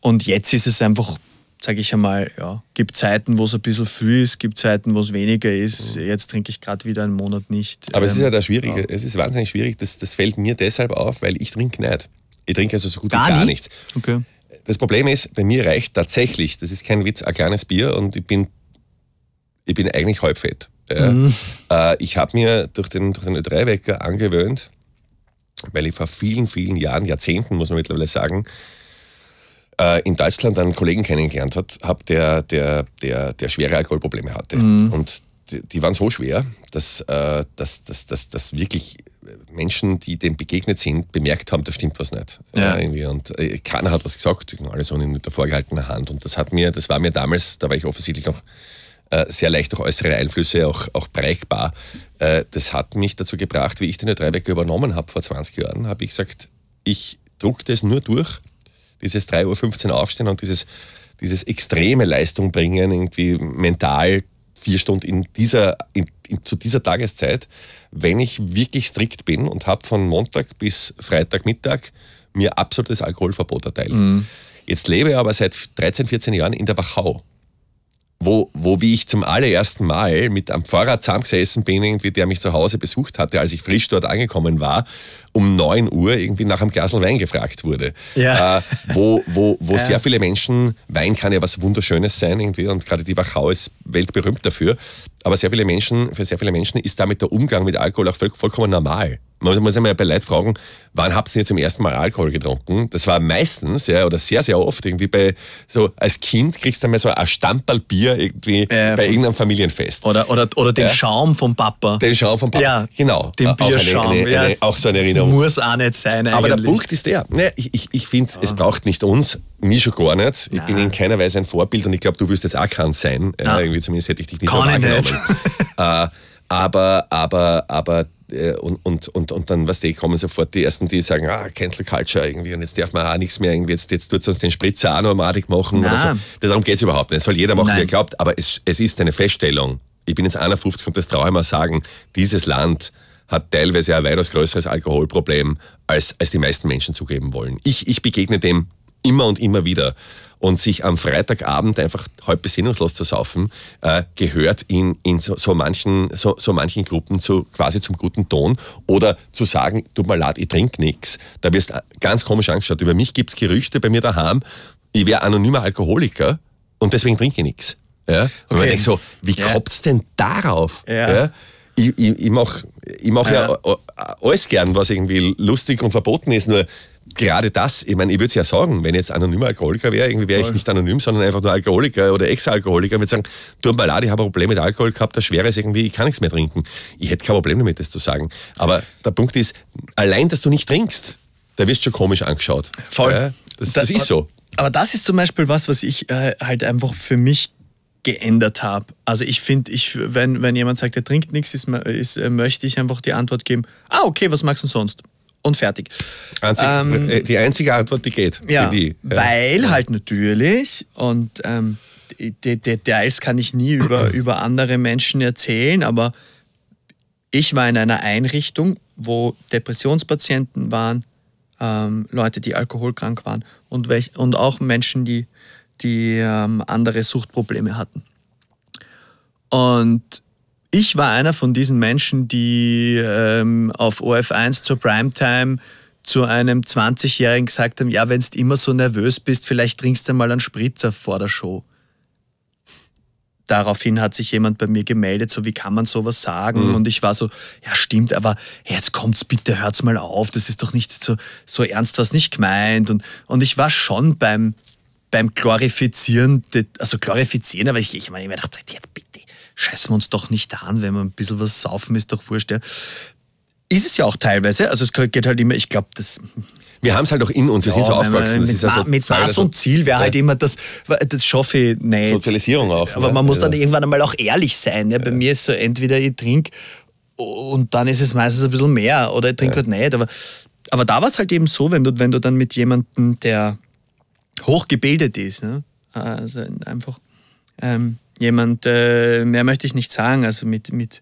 Und jetzt ist es einfach, sage ich einmal, ja, gibt Zeiten, wo es ein bisschen viel ist, gibt Zeiten, wo es weniger ist. Mhm. Jetzt trinke ich gerade wieder einen Monat nicht. Aber ähm, es ist ja ähm, da schwierig, ja. es ist wahnsinnig schwierig. Das, das fällt mir deshalb auf, weil ich trinke nicht. Ich trinke also so gut gar wie gar nicht? nichts. Okay. Das Problem ist, bei mir reicht tatsächlich, das ist kein Witz, ein kleines Bier und ich bin, ich bin eigentlich halbfett. Mhm. Äh, ich habe mir durch den, durch den Ö3-Wecker angewöhnt, weil ich vor vielen, vielen Jahren, Jahrzehnten muss man mittlerweile sagen, äh, in Deutschland einen Kollegen kennengelernt habe, hab der, der, der, der schwere Alkoholprobleme hatte. Mhm. Und die, die, waren so schwer, dass, äh, dass, dass, dass, dass wirklich Menschen, die dem begegnet sind, bemerkt haben, da stimmt was nicht. Ja. und äh, keiner hat was gesagt, alles so mit der vorgehaltenen Hand. Und das hat mir, das war mir damals, da war ich offensichtlich noch äh, sehr leicht durch äußere Einflüsse auch, auch brechbar. Äh, das hat mich dazu gebracht, wie ich den Dreibecker übernommen habe vor 20 Jahren, habe ich gesagt, ich drucke das nur durch, dieses 3.15 Uhr aufstehen und dieses, dieses extreme Leistung bringen, irgendwie mental vier Stunden in dieser, in, in, zu dieser Tageszeit, wenn ich wirklich strikt bin und habe von Montag bis Freitagmittag mir absolutes Alkoholverbot erteilt. Mhm. Jetzt lebe ich aber seit 13, 14 Jahren in der Wachau wo, wo wie ich zum allerersten Mal mit am Fahrrad zusammengesessen bin, irgendwie, der mich zu Hause besucht hatte, als ich frisch dort angekommen war, um 9 Uhr irgendwie nach einem Glas Wein gefragt wurde. Ja. Äh, wo wo, wo <laughs> ja. sehr viele Menschen, Wein kann ja was Wunderschönes sein irgendwie und gerade die Wachau ist weltberühmt dafür. Aber sehr viele Menschen, für sehr viele Menschen ist damit der Umgang mit Alkohol auch voll, vollkommen normal. Man muss sich mal bei Leuten fragen, wann habt ihr zum ersten Mal Alkohol getrunken? Das war meistens, ja, oder sehr, sehr oft, irgendwie bei, so als Kind kriegst du einmal so ein Stamperlbier irgendwie äh, bei irgendeinem Familienfest. Oder, oder, oder den ja. Schaum vom Papa. Den Schaum vom Papa, ja. genau. Den auch Bierschaum. Eine, eine, eine, auch so eine Erinnerung. Muss auch nicht sein eigentlich. Aber der Punkt ist der, ne, ich, ich, ich finde, es ah. braucht nicht uns, mich schon gar nicht. Ich Nein. bin in keiner Weise ein Vorbild und ich glaube, du wirst jetzt auch kein sein. Ja, äh, irgendwie zumindest hätte ich dich nicht Kann so wahrgenommen. <laughs> äh, aber, aber, aber äh, und, und, und, und dann, was die kommen sofort die ersten, die sagen, ah, Cancel Culture irgendwie und jetzt darf man auch nichts mehr, irgendwie jetzt, jetzt tut uns den Spritzer auch noch machen oder so. Darum geht es überhaupt nicht. Soll jeder machen, Nein. wie er glaubt, aber es, es ist eine Feststellung. Ich bin jetzt 51 und das traue ich mal sagen, dieses Land hat teilweise ein weitaus größeres Alkoholproblem, als, als die meisten Menschen zugeben wollen. Ich, ich begegne dem immer und immer wieder. Und sich am Freitagabend einfach halb besinnungslos zu saufen, äh, gehört in, in so, so, manchen, so, so manchen Gruppen zu, quasi zum guten Ton. Oder zu sagen, tut mir leid, ich trinke nichts. Da wirst äh, ganz komisch angeschaut. Über mich gibt es Gerüchte bei mir daheim, ich wäre anonymer Alkoholiker und deswegen trinke ich nichts. Ja? Und okay. man denkt so, wie ja. es denn darauf? Ja. ja? Ich, ich, ich mache ich mach ja. ja alles gern, was irgendwie lustig und verboten ist, nur gerade das, ich meine, ich würde es ja sagen, wenn ich jetzt anonymer Alkoholiker wäre, irgendwie wäre ich nicht anonym, sondern einfach nur Alkoholiker oder Ex-Alkoholiker, würde sagen, du mal ich habe ein Problem mit Alkohol gehabt, das Schwere ist irgendwie, ich kann nichts mehr trinken. Ich hätte kein Problem damit, das zu sagen. Aber der Punkt ist, allein, dass du nicht trinkst, da wirst du schon komisch angeschaut. Voll. Ja, das, das, das ist so. Aber das ist zum Beispiel was, was ich äh, halt einfach für mich geändert habe. Also ich finde, ich, wenn, wenn jemand sagt, er trinkt nichts, ist, äh, ist, äh, möchte ich einfach die Antwort geben, ah okay, was magst du sonst? und fertig. Einzig, ähm, äh, die einzige Antwort, die geht. Ja, die, ja. weil halt natürlich und ähm, Details kann ich nie über, <clears throat> über andere Menschen erzählen, aber ich war in einer Einrichtung, wo Depressionspatienten waren, ähm, Leute, die alkoholkrank waren und, welch, und auch Menschen, die, die ähm, andere Suchtprobleme hatten. Und ich war einer von diesen Menschen, die ähm, auf OF1 zur Primetime zu einem 20-Jährigen gesagt haben, ja, wenn du immer so nervös bist, vielleicht trinkst du mal einen Spritzer vor der Show. Daraufhin hat sich jemand bei mir gemeldet, so wie kann man sowas sagen? Mhm. Und ich war so, ja stimmt, aber jetzt kommt's bitte, hört's mal auf, das ist doch nicht so, so ernst, was nicht gemeint. Und, und ich war schon beim, beim Glorifizieren, also glorifizieren, aber ich, ich meine, ich mir dachte, jetzt bitte, scheißen wir uns doch nicht an, wenn wir ein bisschen was saufen, ist doch wurscht. Ja. Ist es ja auch teilweise. Also es geht halt immer, ich glaube, das wir haben es halt auch in uns, wir ja, sind so aufgewachsen. Mit, also mit Maß und Ziel wäre halt immer das, das schaffe ich nicht. Sozialisierung auch. Aber ne? man muss ja. dann irgendwann einmal auch ehrlich sein. Bei mir ist so, entweder ich trinke und dann ist es meistens ein bisschen mehr oder ich trinke halt nicht. Aber, aber da war es halt eben so, wenn du, wenn du dann mit jemandem, der hochgebildet ist, ne? also einfach ähm, jemand, äh, mehr möchte ich nicht sagen, also mit, mit,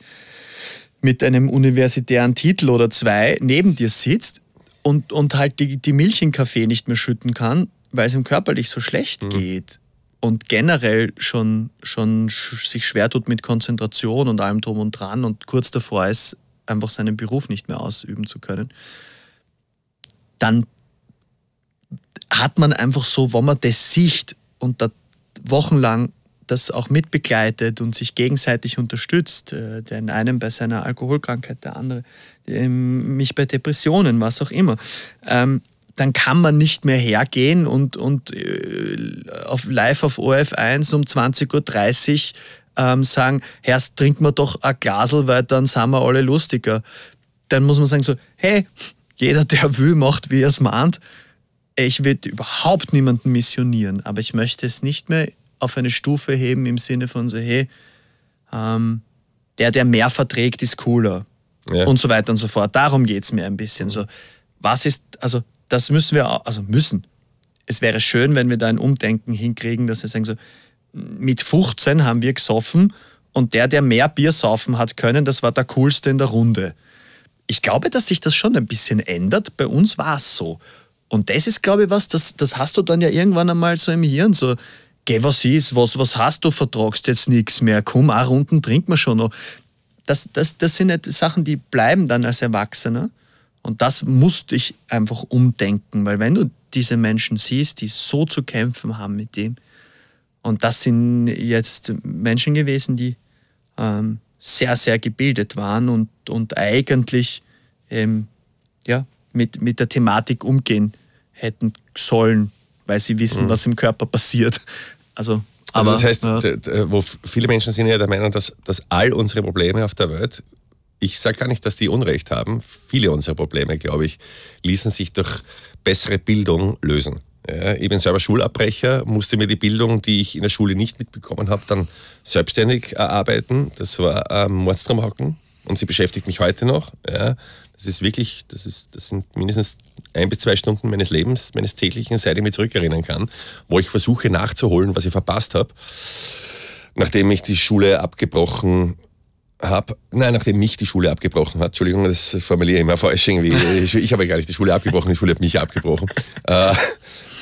mit einem universitären Titel oder zwei neben dir sitzt und, und halt die, die Milch in Kaffee nicht mehr schütten kann, weil es ihm körperlich so schlecht mhm. geht und generell schon, schon sich schwer tut mit Konzentration und allem drum und dran und kurz davor ist, einfach seinen Beruf nicht mehr ausüben zu können, dann hat man einfach so, wenn man das sieht und da wochenlang das auch mitbegleitet und sich gegenseitig unterstützt, äh, der einen bei seiner Alkoholkrankheit, der andere ähm, mich bei Depressionen, was auch immer, ähm, dann kann man nicht mehr hergehen und, und äh, auf live auf of 1 um 20.30 Uhr ähm, sagen, Herrst, trinkt man doch ein Glasel, weil dann sind wir alle lustiger. Dann muss man sagen so, hey, jeder, der will, macht, wie er es meint. Ich will überhaupt niemanden missionieren, aber ich möchte es nicht mehr auf eine Stufe heben im Sinne von so, hey, ähm, der, der mehr verträgt, ist cooler. Ja. Und so weiter und so fort. Darum geht es mir ein bisschen. So, was ist, also das müssen wir, auch, also müssen. Es wäre schön, wenn wir da ein Umdenken hinkriegen, dass wir sagen so, mit 15 haben wir gesoffen und der, der mehr Bier saufen hat können, das war der coolste in der Runde. Ich glaube, dass sich das schon ein bisschen ändert. Bei uns war es so. Und das ist, glaube ich, was, das, das hast du dann ja irgendwann einmal so im Hirn. So, geh, was ist, was, was hast du, vertragst jetzt nichts mehr, komm, auch unten trinkt man schon noch. Das, das, das sind halt Sachen, die bleiben dann als Erwachsener. Und das musste ich einfach umdenken, weil wenn du diese Menschen siehst, die so zu kämpfen haben mit dem, und das sind jetzt Menschen gewesen, die ähm, sehr, sehr gebildet waren und, und eigentlich ähm, ja, mit, mit der Thematik umgehen hätten sollen, weil sie wissen, mhm. was im Körper passiert. Also, aber, also das heißt, ja. wo viele Menschen sind ja der Meinung, dass, dass all unsere Probleme auf der Welt, ich sage gar nicht, dass die Unrecht haben, viele unserer Probleme, glaube ich, ließen sich durch bessere Bildung lösen. Ja, ich bin selber Schulabbrecher, musste mir die Bildung, die ich in der Schule nicht mitbekommen habe, dann selbstständig erarbeiten. Das war ähm, Mordstromhocken und sie beschäftigt mich heute noch. Ja. Das ist wirklich, das, ist, das sind mindestens ein bis zwei Stunden meines Lebens, meines täglichen, seit ich mich zurückerinnern kann, wo ich versuche nachzuholen, was ich verpasst habe, nachdem ich die Schule abgebrochen habe. Nein, nachdem mich die Schule abgebrochen hat. Entschuldigung, das formuliere ich immer falsch irgendwie. Ich, ich habe gar nicht die Schule abgebrochen, die Schule hat mich abgebrochen. Äh,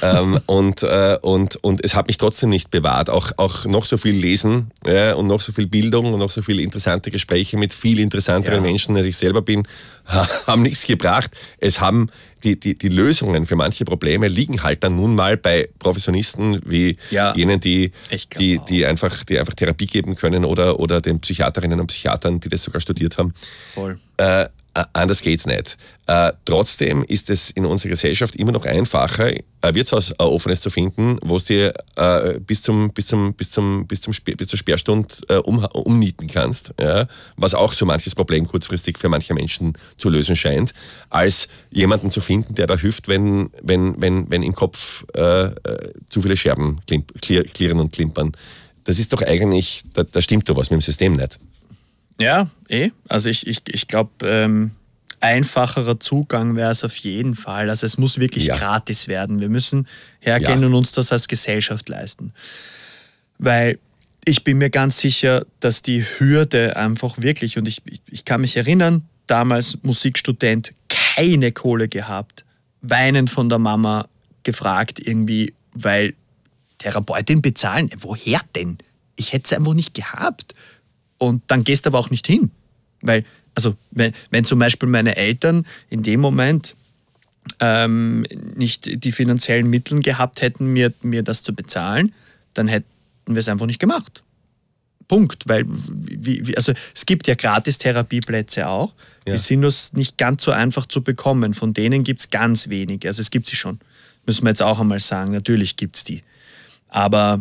ähm, und, äh, und, und es hat mich trotzdem nicht bewahrt. Auch, auch noch so viel Lesen ja, und noch so viel Bildung und noch so viele interessante Gespräche mit viel interessanteren ja. Menschen, als ich selber bin, <laughs> haben nichts gebracht. Es haben die, die, die Lösungen für manche Probleme liegen halt dann nun mal bei Professionisten wie ja, jenen, die, die, die, einfach, die einfach Therapie geben können oder, oder den Psychiaterinnen und Psychiatern, die das sogar studiert haben. Voll. Äh, äh, anders geht's nicht. Äh, trotzdem ist es in unserer Gesellschaft immer noch einfacher, ein Wirtshaus ein offenes zu finden, wo es dir äh, bis, zum, bis, zum, bis, zum, bis, zum, bis zur Sperrstunde äh, um, umnieten kannst, ja? was auch so manches Problem kurzfristig für manche Menschen zu lösen scheint, als jemanden zu finden, der da hilft, wenn, wenn, wenn, wenn im Kopf äh, äh, zu viele Scherben klirren und klimpern. Das ist doch eigentlich, da, da stimmt doch was mit dem System nicht. Ja, eh. Also ich, ich, ich glaube, ähm, einfacherer Zugang wäre es auf jeden Fall. Also es muss wirklich ja. gratis werden. Wir müssen hergehen ja. und uns das als Gesellschaft leisten. Weil ich bin mir ganz sicher, dass die Hürde einfach wirklich, und ich, ich kann mich erinnern, damals Musikstudent keine Kohle gehabt, weinend von der Mama gefragt irgendwie, weil Therapeutin bezahlen, woher denn? Ich hätte es einfach nicht gehabt. Und dann gehst du aber auch nicht hin. Weil, also, wenn, wenn zum Beispiel meine Eltern in dem Moment ähm, nicht die finanziellen Mittel gehabt hätten, mir, mir das zu bezahlen, dann hätten wir es einfach nicht gemacht. Punkt, weil wie, wie, also es gibt ja gratis Therapieplätze auch. Ja. Die sind nur nicht ganz so einfach zu bekommen. Von denen gibt es ganz wenige. Also es gibt sie schon. Müssen wir jetzt auch einmal sagen. Natürlich gibt es die. Aber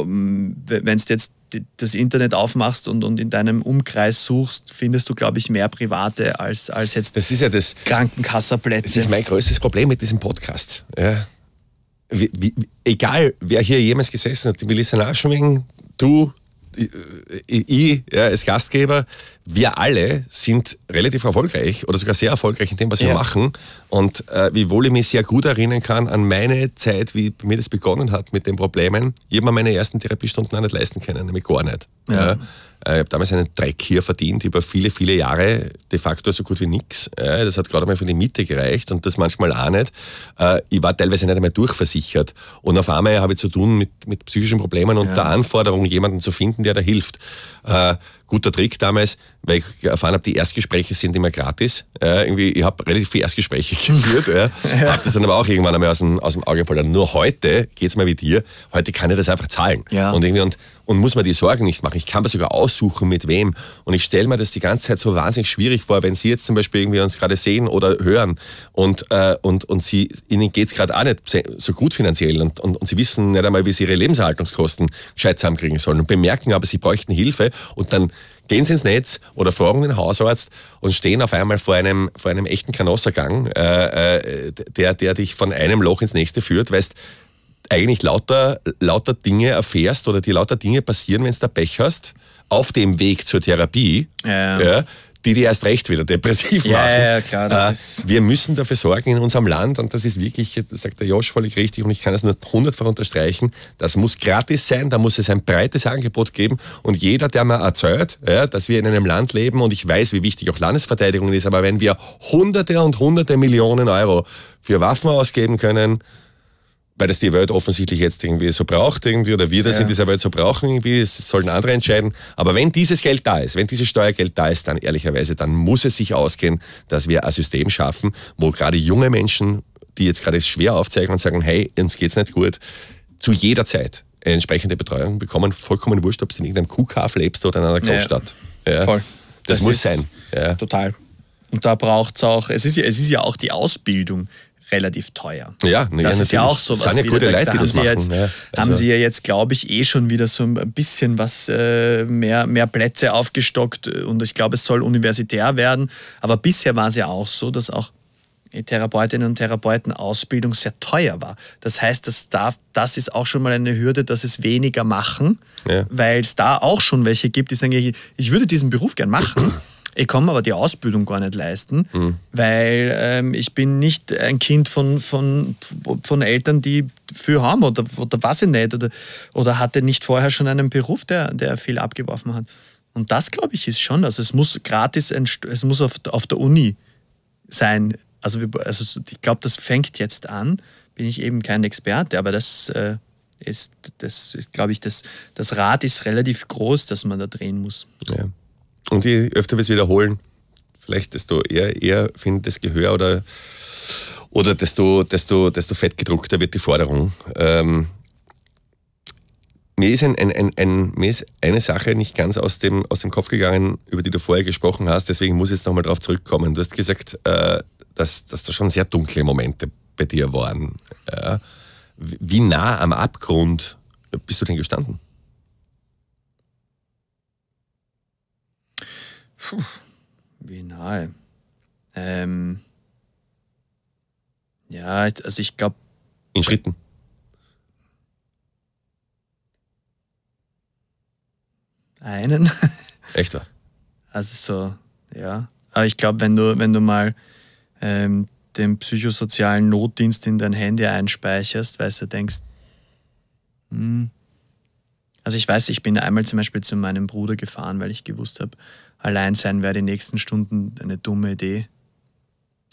wenn du jetzt das Internet aufmachst und, und in deinem Umkreis suchst, findest du, glaube ich, mehr Private als, als jetzt das ist ja das, Krankenkasserplätze. Das ist mein größtes Problem mit diesem Podcast. Ja. Wie, wie, egal, wer hier jemals gesessen hat, die Melissa Naschwing, du, äh, äh, ich ja, als Gastgeber, wir alle sind relativ erfolgreich oder sogar sehr erfolgreich in dem, was ja. wir machen. Und äh, wiewohl ich mich sehr gut erinnern kann an meine Zeit, wie mir das begonnen hat mit den Problemen, ich habe mir meine ersten Therapiestunden auch nicht leisten können, nämlich gar nicht. Ja. Äh, ich habe damals einen Dreck hier verdient, über viele, viele Jahre de facto so gut wie nichts. Äh, das hat gerade mal für die Miete gereicht und das manchmal auch nicht. Äh, ich war teilweise nicht einmal durchversichert. Und auf einmal habe ich zu tun mit, mit psychischen Problemen und ja. der Anforderung, jemanden zu finden, der da hilft. Guter Trick damals, weil ich erfahren habe, die Erstgespräche sind immer gratis. ich habe relativ viele Erstgespräche <laughs> geführt, ja. habe das dann aber auch irgendwann einmal aus dem, aus dem Auge verloren. Nur heute geht es mal wie dir, heute kann ich das einfach zahlen. Und, irgendwie, und und muss mir die Sorgen nicht machen. Ich kann mir sogar aussuchen, mit wem. Und ich stelle mir das die ganze Zeit so wahnsinnig schwierig vor, wenn Sie jetzt zum Beispiel irgendwie uns gerade sehen oder hören und, äh, und, und Sie, Ihnen geht es gerade auch nicht so gut finanziell und, und, und Sie wissen nicht einmal, wie Sie Ihre Lebenserhaltungskosten gescheit zusammenkriegen sollen und bemerken aber, Sie bräuchten Hilfe und dann gehen sie ins Netz oder fragen den Hausarzt und stehen auf einmal vor einem, vor einem echten Kanossergang, äh, äh, der, der dich von einem Loch ins nächste führt, weißt eigentlich lauter, lauter Dinge erfährst oder die lauter Dinge passieren, wenn du da Pech hast, auf dem Weg zur Therapie, ja. ja die dir erst recht wieder depressiv machen. Ja, klar. Das äh, ist wir müssen dafür sorgen in unserem Land, und das ist wirklich, das sagt der Josh völlig richtig, und ich kann das nur hundertfach unterstreichen, das muss gratis sein, da muss es ein breites Angebot geben. Und jeder, der mir erzählt, ja, dass wir in einem Land leben, und ich weiß, wie wichtig auch Landesverteidigung ist, aber wenn wir Hunderte und Hunderte Millionen Euro für Waffen ausgeben können, weil das die Welt offensichtlich jetzt irgendwie so braucht, irgendwie, oder wir das ja. in dieser Welt so brauchen, irgendwie, es sollen andere entscheiden. Aber wenn dieses Geld da ist, wenn dieses Steuergeld da ist, dann ehrlicherweise, dann muss es sich ausgehen, dass wir ein System schaffen, wo gerade junge Menschen, die jetzt gerade schwer aufzeigen und sagen, hey, uns geht's nicht gut, zu jeder Zeit eine entsprechende Betreuung bekommen, vollkommen wurscht, ob du in irgendeinem Kuhkaff lebst oder in einer Großstadt. Ja, ja. Voll. Das, das muss sein. Total. Und da braucht es auch, es ist ja auch die Ausbildung relativ teuer. Ja, ne, das ja, ist ja auch so was. Das sind ja gute Leute, da, da haben, sie jetzt, ja, also. haben sie ja jetzt, glaube ich, eh schon wieder so ein bisschen was äh, mehr, mehr Plätze aufgestockt äh, und ich glaube, es soll universitär werden. Aber bisher war es ja auch so, dass auch Therapeutinnen und Therapeuten Ausbildung sehr teuer war. Das heißt, das, darf, das ist auch schon mal eine Hürde, dass es weniger machen, ja. weil es da auch schon welche gibt, die sagen, ich würde diesen Beruf gern machen ich kann mir aber die Ausbildung gar nicht leisten, mhm. weil ähm, ich bin nicht ein Kind von, von, von Eltern, die viel haben oder, oder was ich nicht oder, oder hatte nicht vorher schon einen Beruf, der, der viel abgeworfen hat. Und das, glaube ich, ist schon, also es muss gratis, es muss auf, auf der Uni sein. Also, also ich glaube, das fängt jetzt an, bin ich eben kein Experte, aber das äh, ist, das glaube ich, das, das Rad ist relativ groß, das man da drehen muss. Ja. Und je öfter wir es wiederholen, vielleicht desto eher, eher findet das Gehör oder, oder desto, desto, desto fettgedruckter wird die Forderung. Ähm, mir ist, ein, ein, ein, ein, mir ist eine Sache nicht ganz aus dem, aus dem Kopf gegangen, über die du vorher gesprochen hast, deswegen muss ich jetzt nochmal drauf zurückkommen. Du hast gesagt, äh, dass, dass da schon sehr dunkle Momente bei dir waren. Äh, wie nah am Abgrund bist du denn gestanden? Puh, wie nahe? Ähm, ja, also ich glaube. In Schritten. Einen. <laughs> Echter. Also so, ja. Aber ich glaube, wenn du, wenn du mal ähm, den psychosozialen Notdienst in dein Handy einspeicherst, weil du denkst, hm. also ich weiß, ich bin einmal zum Beispiel zu meinem Bruder gefahren, weil ich gewusst habe, allein sein wäre die nächsten Stunden eine dumme Idee.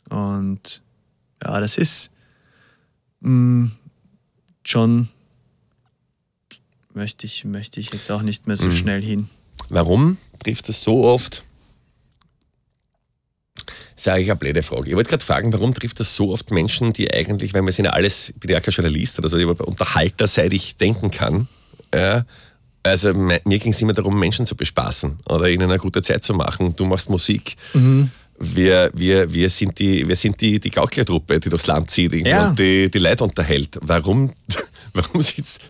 Und ja, das ist mh, mm, schon, möchte ich, möchte ich jetzt auch nicht mehr so mhm. schnell hin. Warum trifft das so oft? Sage ich eine blöde Frage. Ich wollte gerade fragen, warum trifft das so oft Menschen, die eigentlich, weil wir sind ja alles, ich bin ja kein Journalist oder so, also Unterhalter, seit ich denken kann, äh, also mir ging es immer darum, Menschen zu bespaßen oder ihnen eine gute Zeit zu machen. Du machst Musik. Mhm. Wir, wir, wir sind die, wir sind die, die Gauklertruppe, die durchs Land zieht ja. und die, die Leute unterhält. Warum warum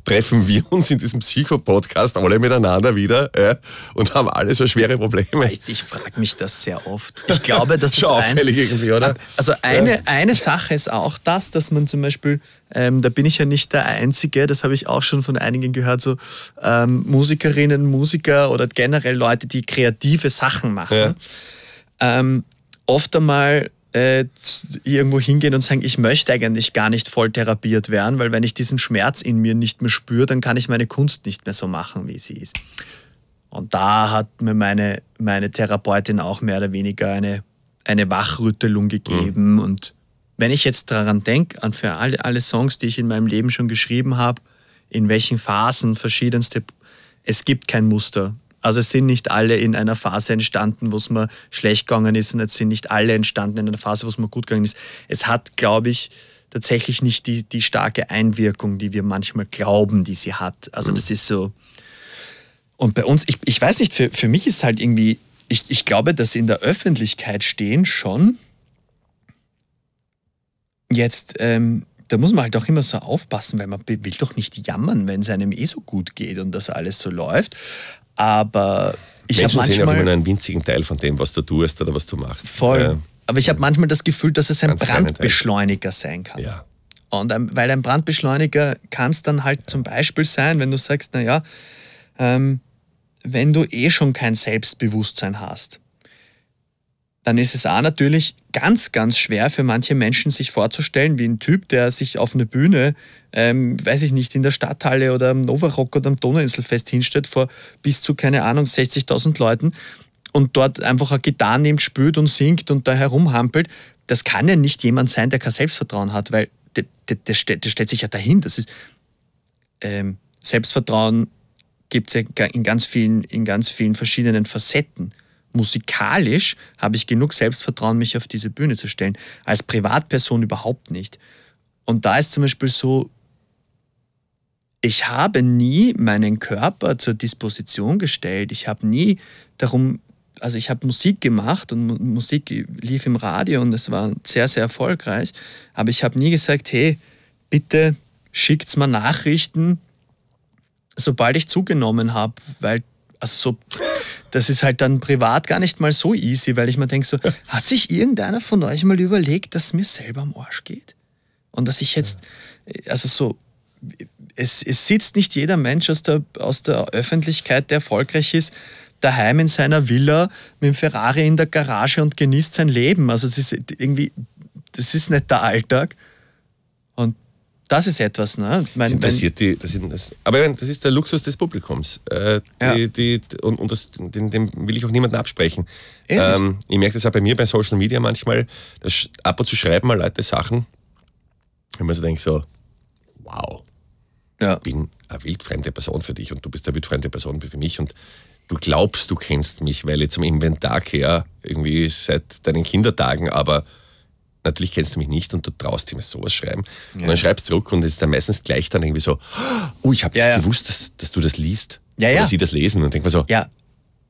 treffen wir uns in diesem Psycho-Podcast alle miteinander wieder äh, und haben alle so schwere Probleme? Ich, ich frage mich das sehr oft. Ich glaube, das <laughs> ist auffällig eins, irgendwie, oder? Also eine, ja. eine Sache ist auch das, dass man zum Beispiel, ähm, da bin ich ja nicht der Einzige, das habe ich auch schon von einigen gehört, so ähm, Musikerinnen, Musiker oder generell Leute, die kreative Sachen machen. Ja. Ähm, oft einmal äh, irgendwo hingehen und sagen, ich möchte eigentlich gar nicht voll therapiert werden, weil wenn ich diesen Schmerz in mir nicht mehr spüre, dann kann ich meine Kunst nicht mehr so machen, wie sie ist. Und da hat mir meine, meine Therapeutin auch mehr oder weniger eine, eine Wachrüttelung gegeben. Mhm. Und wenn ich jetzt daran denke, an für alle, alle Songs, die ich in meinem Leben schon geschrieben habe, in welchen Phasen verschiedenste, es gibt kein Muster. Also es sind nicht alle in einer Phase entstanden, wo es mir schlecht gegangen ist und es sind nicht alle entstanden in einer Phase, wo es mir gut gegangen ist. Es hat, glaube ich, tatsächlich nicht die, die starke Einwirkung, die wir manchmal glauben, die sie hat. Also mhm. das ist so. Und bei uns, ich, ich weiß nicht, für, für mich ist halt irgendwie, ich, ich glaube, dass in der Öffentlichkeit stehen schon jetzt, ähm, da muss man halt auch immer so aufpassen, weil man will doch nicht jammern, wenn es einem eh so gut geht und das alles so läuft. Aber ich habe manchmal. sehen auch immer nur einen winzigen Teil von dem, was du tust oder was du machst. Voll. Äh, aber ich habe manchmal das Gefühl, dass es ein Brandbeschleuniger sein kann. Ja. Und weil ein Brandbeschleuniger kann es dann halt ja. zum Beispiel sein, wenn du sagst, naja, ähm, wenn du eh schon kein Selbstbewusstsein hast, dann ist es auch natürlich ganz, ganz schwer für manche Menschen, sich vorzustellen, wie ein Typ, der sich auf eine Bühne, ähm, weiß ich nicht, in der Stadthalle oder am Novarock oder am Donauinselfest hinstellt, vor bis zu, keine Ahnung, 60.000 Leuten und dort einfach eine Gitarre nimmt, spürt und singt und da herumhampelt. Das kann ja nicht jemand sein, der kein Selbstvertrauen hat, weil der, der, der, stellt, der stellt sich ja dahin. Das ist ähm, Selbstvertrauen gibt es ja in ganz, vielen, in ganz vielen verschiedenen Facetten musikalisch habe ich genug Selbstvertrauen, mich auf diese Bühne zu stellen. Als Privatperson überhaupt nicht. Und da ist zum Beispiel so, ich habe nie meinen Körper zur Disposition gestellt. Ich habe nie darum, also ich habe Musik gemacht und Musik lief im Radio und es war sehr, sehr erfolgreich. Aber ich habe nie gesagt, hey, bitte schickt's mal Nachrichten, sobald ich zugenommen habe, weil, also so, das ist halt dann privat gar nicht mal so easy, weil ich mir denke so, hat sich irgendeiner von euch mal überlegt, dass mir selber am Arsch geht? Und dass ich jetzt, äh, also so, es, es sitzt nicht jeder Mensch aus der, aus der Öffentlichkeit, der erfolgreich ist, daheim in seiner Villa mit dem Ferrari in der Garage und genießt sein Leben. Also es ist irgendwie, das ist nicht der Alltag. Das ist etwas, ne? Mein, das interessiert die, das, das, aber meine, das ist der Luxus des Publikums. Äh, die, ja. die, und, und das, dem, dem, will ich auch niemanden absprechen. Ähm, ich merke das auch bei mir bei Social Media manchmal, dass ab und zu schreiben mal Leute Sachen, wenn man so denkt, so, wow, ja. ich bin eine wildfremde Person für dich und du bist eine wildfremde Person für mich und du glaubst, du kennst mich, weil ich zum Inventar her irgendwie seit deinen Kindertagen, aber natürlich kennst du mich nicht und du traust ihm sowas schreiben. Ja. Und dann schreibst du zurück und es ist dann meistens gleich dann irgendwie so, oh, ich habe ja, ja, gewusst, dass, dass, du das liest. Ja, ja. sie das lesen und denkt man so, ja.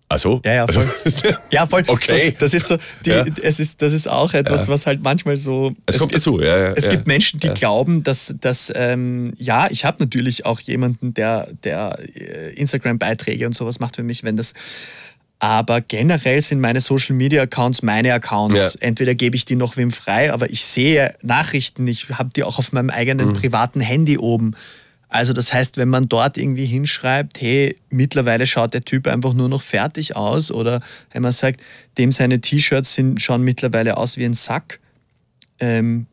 Ach so? Ja, ja, voll. <laughs> ja, voll. Okay. So, das ist so, die, ja. es ist, das ist auch etwas, ja. was halt manchmal so. Es, es kommt dazu, ja, ja. Es gibt Menschen, die glauben, dass, dass ähm, ja, ich habe natürlich auch jemanden, der, der äh, Instagram-Beiträge und sowas macht für mich, wenn das aber generell sind meine Social Media Accounts meine Accounts. Ja. Entweder gebe ich die noch wem frei, aber ich sehe Nachrichten. Ich habe die auch auf meinem eigenen mhm. privaten Handy oben. Also das heißt, wenn man dort irgendwie hinschreibt, hey, mittlerweile schaut der Typ einfach nur noch fertig aus oder wenn man sagt, dem seine T-Shirts schauen mittlerweile aus wie ein Sack, ähm,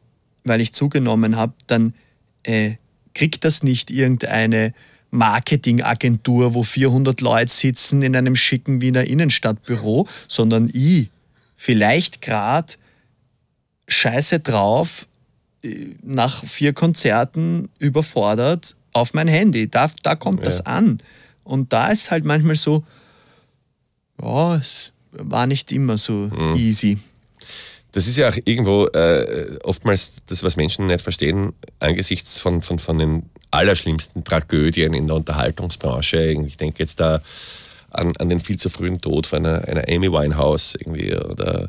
weil ich zugenommen habe, dann äh, kriegt das nicht irgendeine Marketingagentur, wo 400 Leute sitzen in einem schicken Wiener Innenstadtbüro, sondern ich vielleicht gerade scheiße drauf, äh, nach vier Konzerten überfordert auf mein Handy. Da, da kommt ja. das an. Und da ist halt manchmal so, ja, es war nicht immer so mhm. easy. Das ist ja auch irgendwo äh, oftmals das, was Menschen nicht verstehen, angesichts von, von, von den allerschlimmsten Tragödien in der Unterhaltungsbranche. Ich denke jetzt da an, an den viel zu frühen Tod von einer, einer Amy Winehouse irgendwie oder,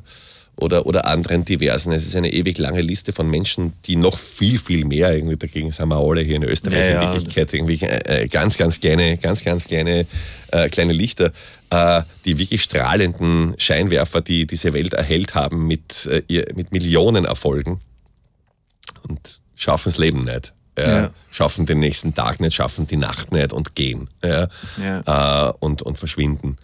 oder, oder anderen diversen. Es ist eine ewig lange Liste von Menschen, die noch viel, viel mehr irgendwie dagegen sind wir alle hier in Österreich ja, in Wirklichkeit irgendwie äh, äh, ganz, ganz kleine, ganz, ganz kleine, äh, kleine Lichter. Äh, die wirklich strahlenden Scheinwerfer, die diese Welt erhellt haben mit, äh, mit Millionen Erfolgen und schaffen das Leben nicht. Ja. Schaffen den nächsten Tag nicht, schaffen die Nacht nicht und gehen. Ja. Äh, und, und verschwinden.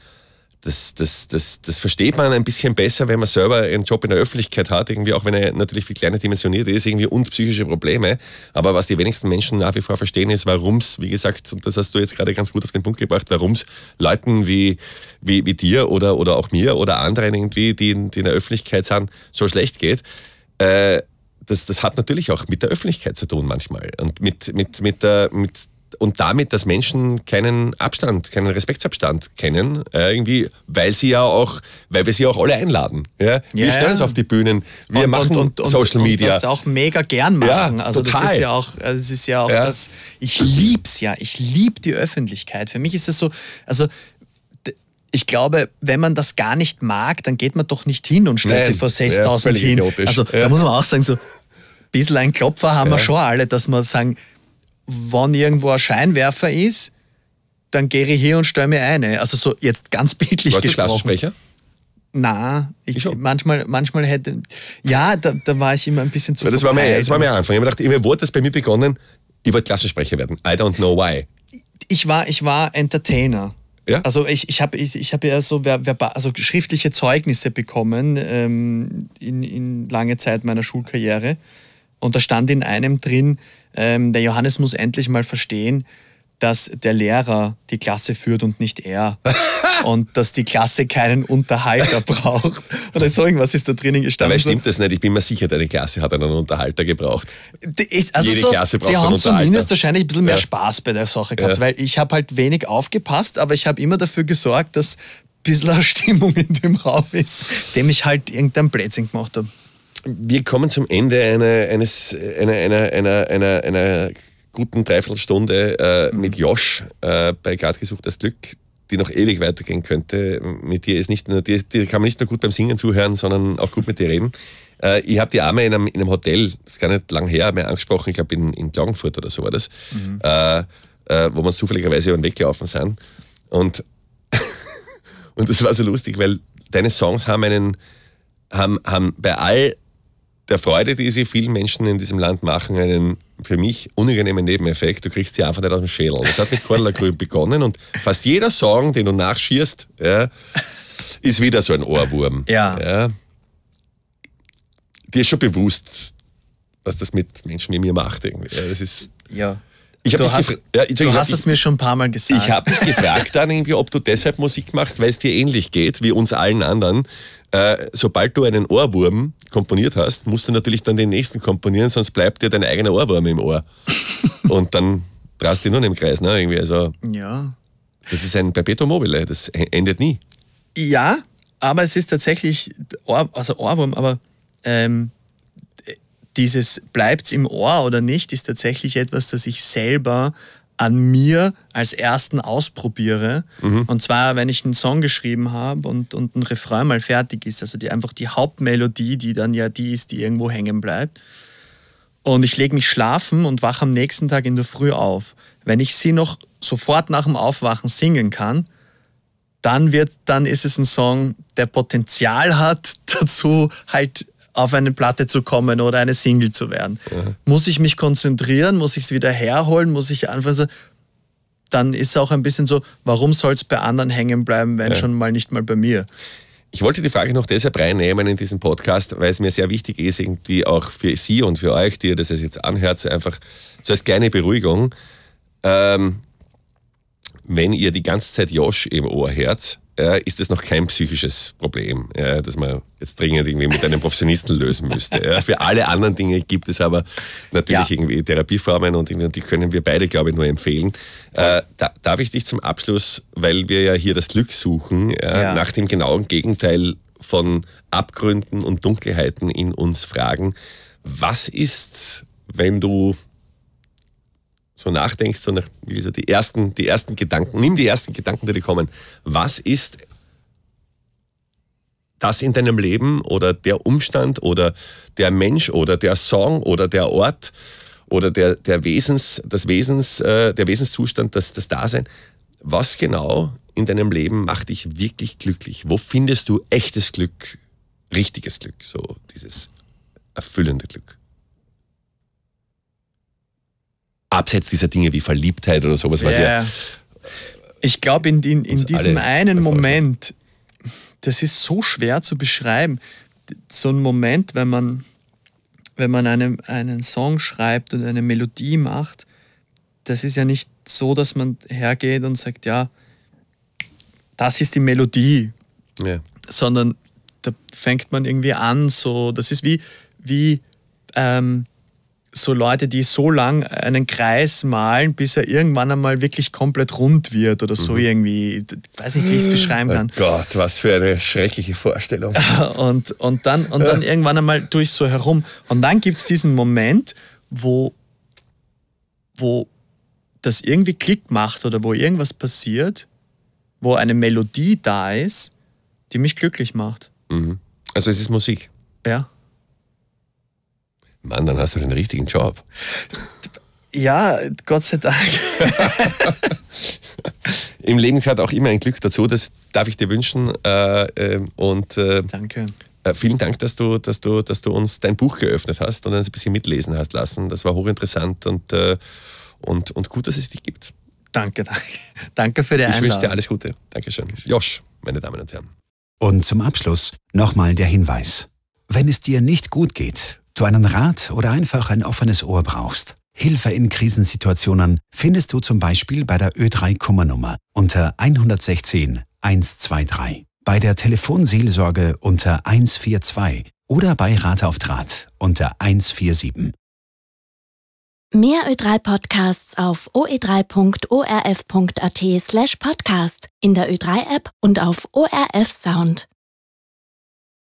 Das, das, das, das versteht man ein bisschen besser, wenn man selber einen Job in der Öffentlichkeit hat, irgendwie, auch wenn er natürlich viel kleiner dimensioniert ist, irgendwie und psychische Probleme. Aber was die wenigsten Menschen nach wie vor verstehen, ist, warum es, wie gesagt, und das hast du jetzt gerade ganz gut auf den Punkt gebracht, warum es Leuten wie, wie, wie dir oder, oder auch mir oder anderen irgendwie, die in, die in der Öffentlichkeit sind, so schlecht geht. Äh, das, das hat natürlich auch mit der Öffentlichkeit zu tun manchmal und mit, mit, mit, der, mit und damit, dass Menschen keinen Abstand, keinen Respektsabstand kennen, äh, irgendwie, weil sie ja auch, weil wir sie auch alle einladen. Ja? Wir ja, stellen uns auf die Bühnen, wir und, machen und, und, Social Media. Und das auch mega gern machen. Ja, also total. das ist ja auch, das also ist ja auch ja. das, ich lieb's ja, ich lieb die Öffentlichkeit. Für mich ist das so, also ich glaube, wenn man das gar nicht mag, dann geht man doch nicht hin und stellt Nein, sich vor 6000 ja, hin. Idiotisch. Also ja. da muss man auch sagen, so, ein bisschen ein Klopfer haben ja. wir schon alle, dass wir sagen, wenn irgendwo ein Scheinwerfer ist, dann gehe ich hier und stelle mir eine. Also so jetzt ganz <laughs> bildlich Warst gesprochen. Du Klassensprecher? Na, ich, ich manchmal, manchmal hätte. Ja, da, da, war ich immer ein bisschen zu. das, war mir, das war mir Anfang. Ich habe mir gedacht, wo hat das bei mir begonnen? Ich wollte Klassensprecher werden. I don't know why. Ich war, ich war Entertainer. Ja? Also ich, ich habe ich, ich hab ja so also schriftliche Zeugnisse bekommen ähm, in, in lange Zeit meiner Schulkarriere. Und da stand in einem drin, ähm, der Johannes muss endlich mal verstehen, dass der Lehrer die Klasse führt und nicht er. <laughs> und dass die Klasse keinen Unterhalter braucht. Oder so irgendwas ist da drinnen gestanden. Aber stimmt das nicht. Ich bin mir sicher, deine Klasse hat einen Unterhalter gebraucht. Ich, also Jede so, Klasse braucht Sie haben einen Unterhalter. zumindest wahrscheinlich ein bisschen mehr ja. Spaß bei der Sache gehabt, ja. weil ich habe halt wenig aufgepasst, aber ich habe immer dafür gesorgt, dass ein bisschen Stimmung in dem Raum ist, dem ich halt irgendein Blödsinn gemacht habe wir kommen zum Ende einer, eines, einer, einer, einer, einer, einer guten Dreiviertelstunde äh, mhm. mit Josh äh, bei Grad gesucht das Glück, die noch ewig weitergehen könnte. Mit dir ist nicht nur, die, die kann man nicht nur gut beim Singen zuhören, sondern auch gut mit dir reden. <laughs> Äh, ich habe die Arme in einem, in einem Hotel, das ist gar nicht lang her, mehr angesprochen, ich glaube in, in Klagenfurt oder so war das, mhm. Äh, äh, wo wir zufälligerweise über den Weg gelaufen sind. Und, <laughs> und das war so lustig, weil deine Songs haben einen, haben, haben bei all der Freude, die sie vielen Menschen in diesem Land machen, einen für mich unangenehmen Nebeneffekt. Du kriegst sie einfach nicht aus dem Schädel. Das hat mit Cordula Grün begonnen und fast jeder Song, den du nachschierst, ja, ist wieder so ein Ohrwurm. Ja. ja. Dir ist schon bewusst, was das mit Menschen wie mir macht. Ja, das ist. Ja. Ich du hast, ja, du hast es mir schon ein paar Mal gesagt. Ich habe mich gefragt dann irgendwie, ob du deshalb Musik machst, weil es dir ähnlich geht wie uns allen anderen äh, sobald du einen Ohrwurm komponiert hast, musst du natürlich dann den nächsten komponieren, sonst bleibt dir dein eigener Ohrwurm im Ohr. <laughs> Und dann drast dich nur im Kreis, ne? Irgendwie. Also, ja. Das ist ein Perpetuum mobile, das endet nie. Ja, aber es ist tatsächlich, Ohr, also Ohrwurm, aber ähm, dieses bleibt's im Ohr oder nicht, ist tatsächlich etwas, das ich selber an mir als ersten ausprobiere. Mhm. Und zwar, wenn ich einen Song geschrieben habe und, und ein Refrain mal fertig ist. Also die, einfach die Hauptmelodie, die dann ja die ist, die irgendwo hängen bleibt. Und ich lege mich schlafen und wache am nächsten Tag in der Früh auf. Wenn ich sie noch sofort nach dem Aufwachen singen kann, dann wird, dann ist es ein Song, der Potenzial hat, <laughs> dazu halt auf eine Platte zu kommen oder eine Single zu werden. Mhm. Muss ich mich konzentrieren? Muss ich es wieder herholen? Muss ich anfangen? Dann ist es auch ein bisschen so, warum soll es bei anderen hängen bleiben, wenn ja. schon mal nicht mal bei mir? Ich wollte die Frage noch deshalb reinnehmen in diesem Podcast, weil es mir sehr wichtig ist, irgendwie auch für Sie und für euch, die ihr das jetzt anhört, einfach so als kleine Beruhigung. Ähm, wenn ihr die ganze Zeit Josh im Ohr hört, ja, ist das noch kein psychisches Problem, ja, das man jetzt dringend irgendwie mit einem Professionisten lösen müsste. Ja. Für alle anderen Dinge gibt es aber natürlich ja. irgendwie Therapieformen und, irgendwie, und die können wir beide, glaube ich, nur empfehlen. Äh, da, darf ich dich zum Abschluss, weil wir ja hier das Glück suchen, nach dem genauen Gegenteil von Abgründen und Dunkelheiten in uns fragen, was ist, wenn du so nachdenkst, so nach, wie so die, ersten, die ersten Gedanken, nimm die ersten Gedanken, die dir kommen. Was ist das in deinem Leben oder der Umstand oder der Mensch oder der Song oder der Ort oder der, der Wesens, das Wesens, äh, der Wesenszustand, das, das Dasein, was genau in deinem Leben macht dich wirklich glücklich? Wo findest du echtes Glück, richtiges Glück, so dieses erfüllende Glück? abseits dieser Dinge wie Verliebtheit oder sowas, was ja. Ich glaube, in, in, in diesem einen Moment, das ist so schwer zu beschreiben, so ein Moment, wenn man, wenn man einen, einen Song schreibt und eine Melodie macht, das ist ja nicht so, dass man hergeht und sagt, ja, das ist die Melodie, ja. sondern da fängt man irgendwie an, so, das ist wie, wie ähm, so Leute, die so lang einen Kreis malen, bis er irgendwann einmal wirklich komplett rund wird oder so mhm. irgendwie. Ich weiß nicht, wie ich es hm. beschreiben oh kann. Oh Gott, was für eine schreckliche Vorstellung. <laughs> und, und dann, und dann irgendwann einmal durch so herum. Und dann gibt es diesen Moment, wo, wo das irgendwie Klick macht oder wo irgendwas passiert, wo eine Melodie da ist, die mich glücklich macht. Mhm. Also es ist Musik. Ja. Mann, dann hast du den richtigen Job. Ja, Gott sei Dank. <laughs> Im Leben gehört auch immer ein Glück dazu, das darf ich dir wünschen. Äh, ähm, und, äh, Danke. Äh, vielen Dank, dass du, dass, du, dass du uns dein Buch geöffnet hast und uns ein bisschen mitlesen hast lassen. Das war hochinteressant und, und, und gut, dass es dich gibt. Danke, danke. Danke für die Einladung. Ich wünsche dir alles Gute. Dankeschön. Josh, meine Damen und Herren. Und zum Abschluss nochmal der Hinweis. Wenn es dir nicht gut geht du einen Rat oder einfach ein offenes Ohr brauchst, Hilfe in Krisensituationen findest du zum Beispiel bei der Ö3-Kummernummer unter 116 123, bei der Telefonseelsorge unter 142 oder bei Rat unter 147. Mehr Ö3-Podcasts auf oe3.orf.at slash podcast in der Ö3-App und auf ORF Sound.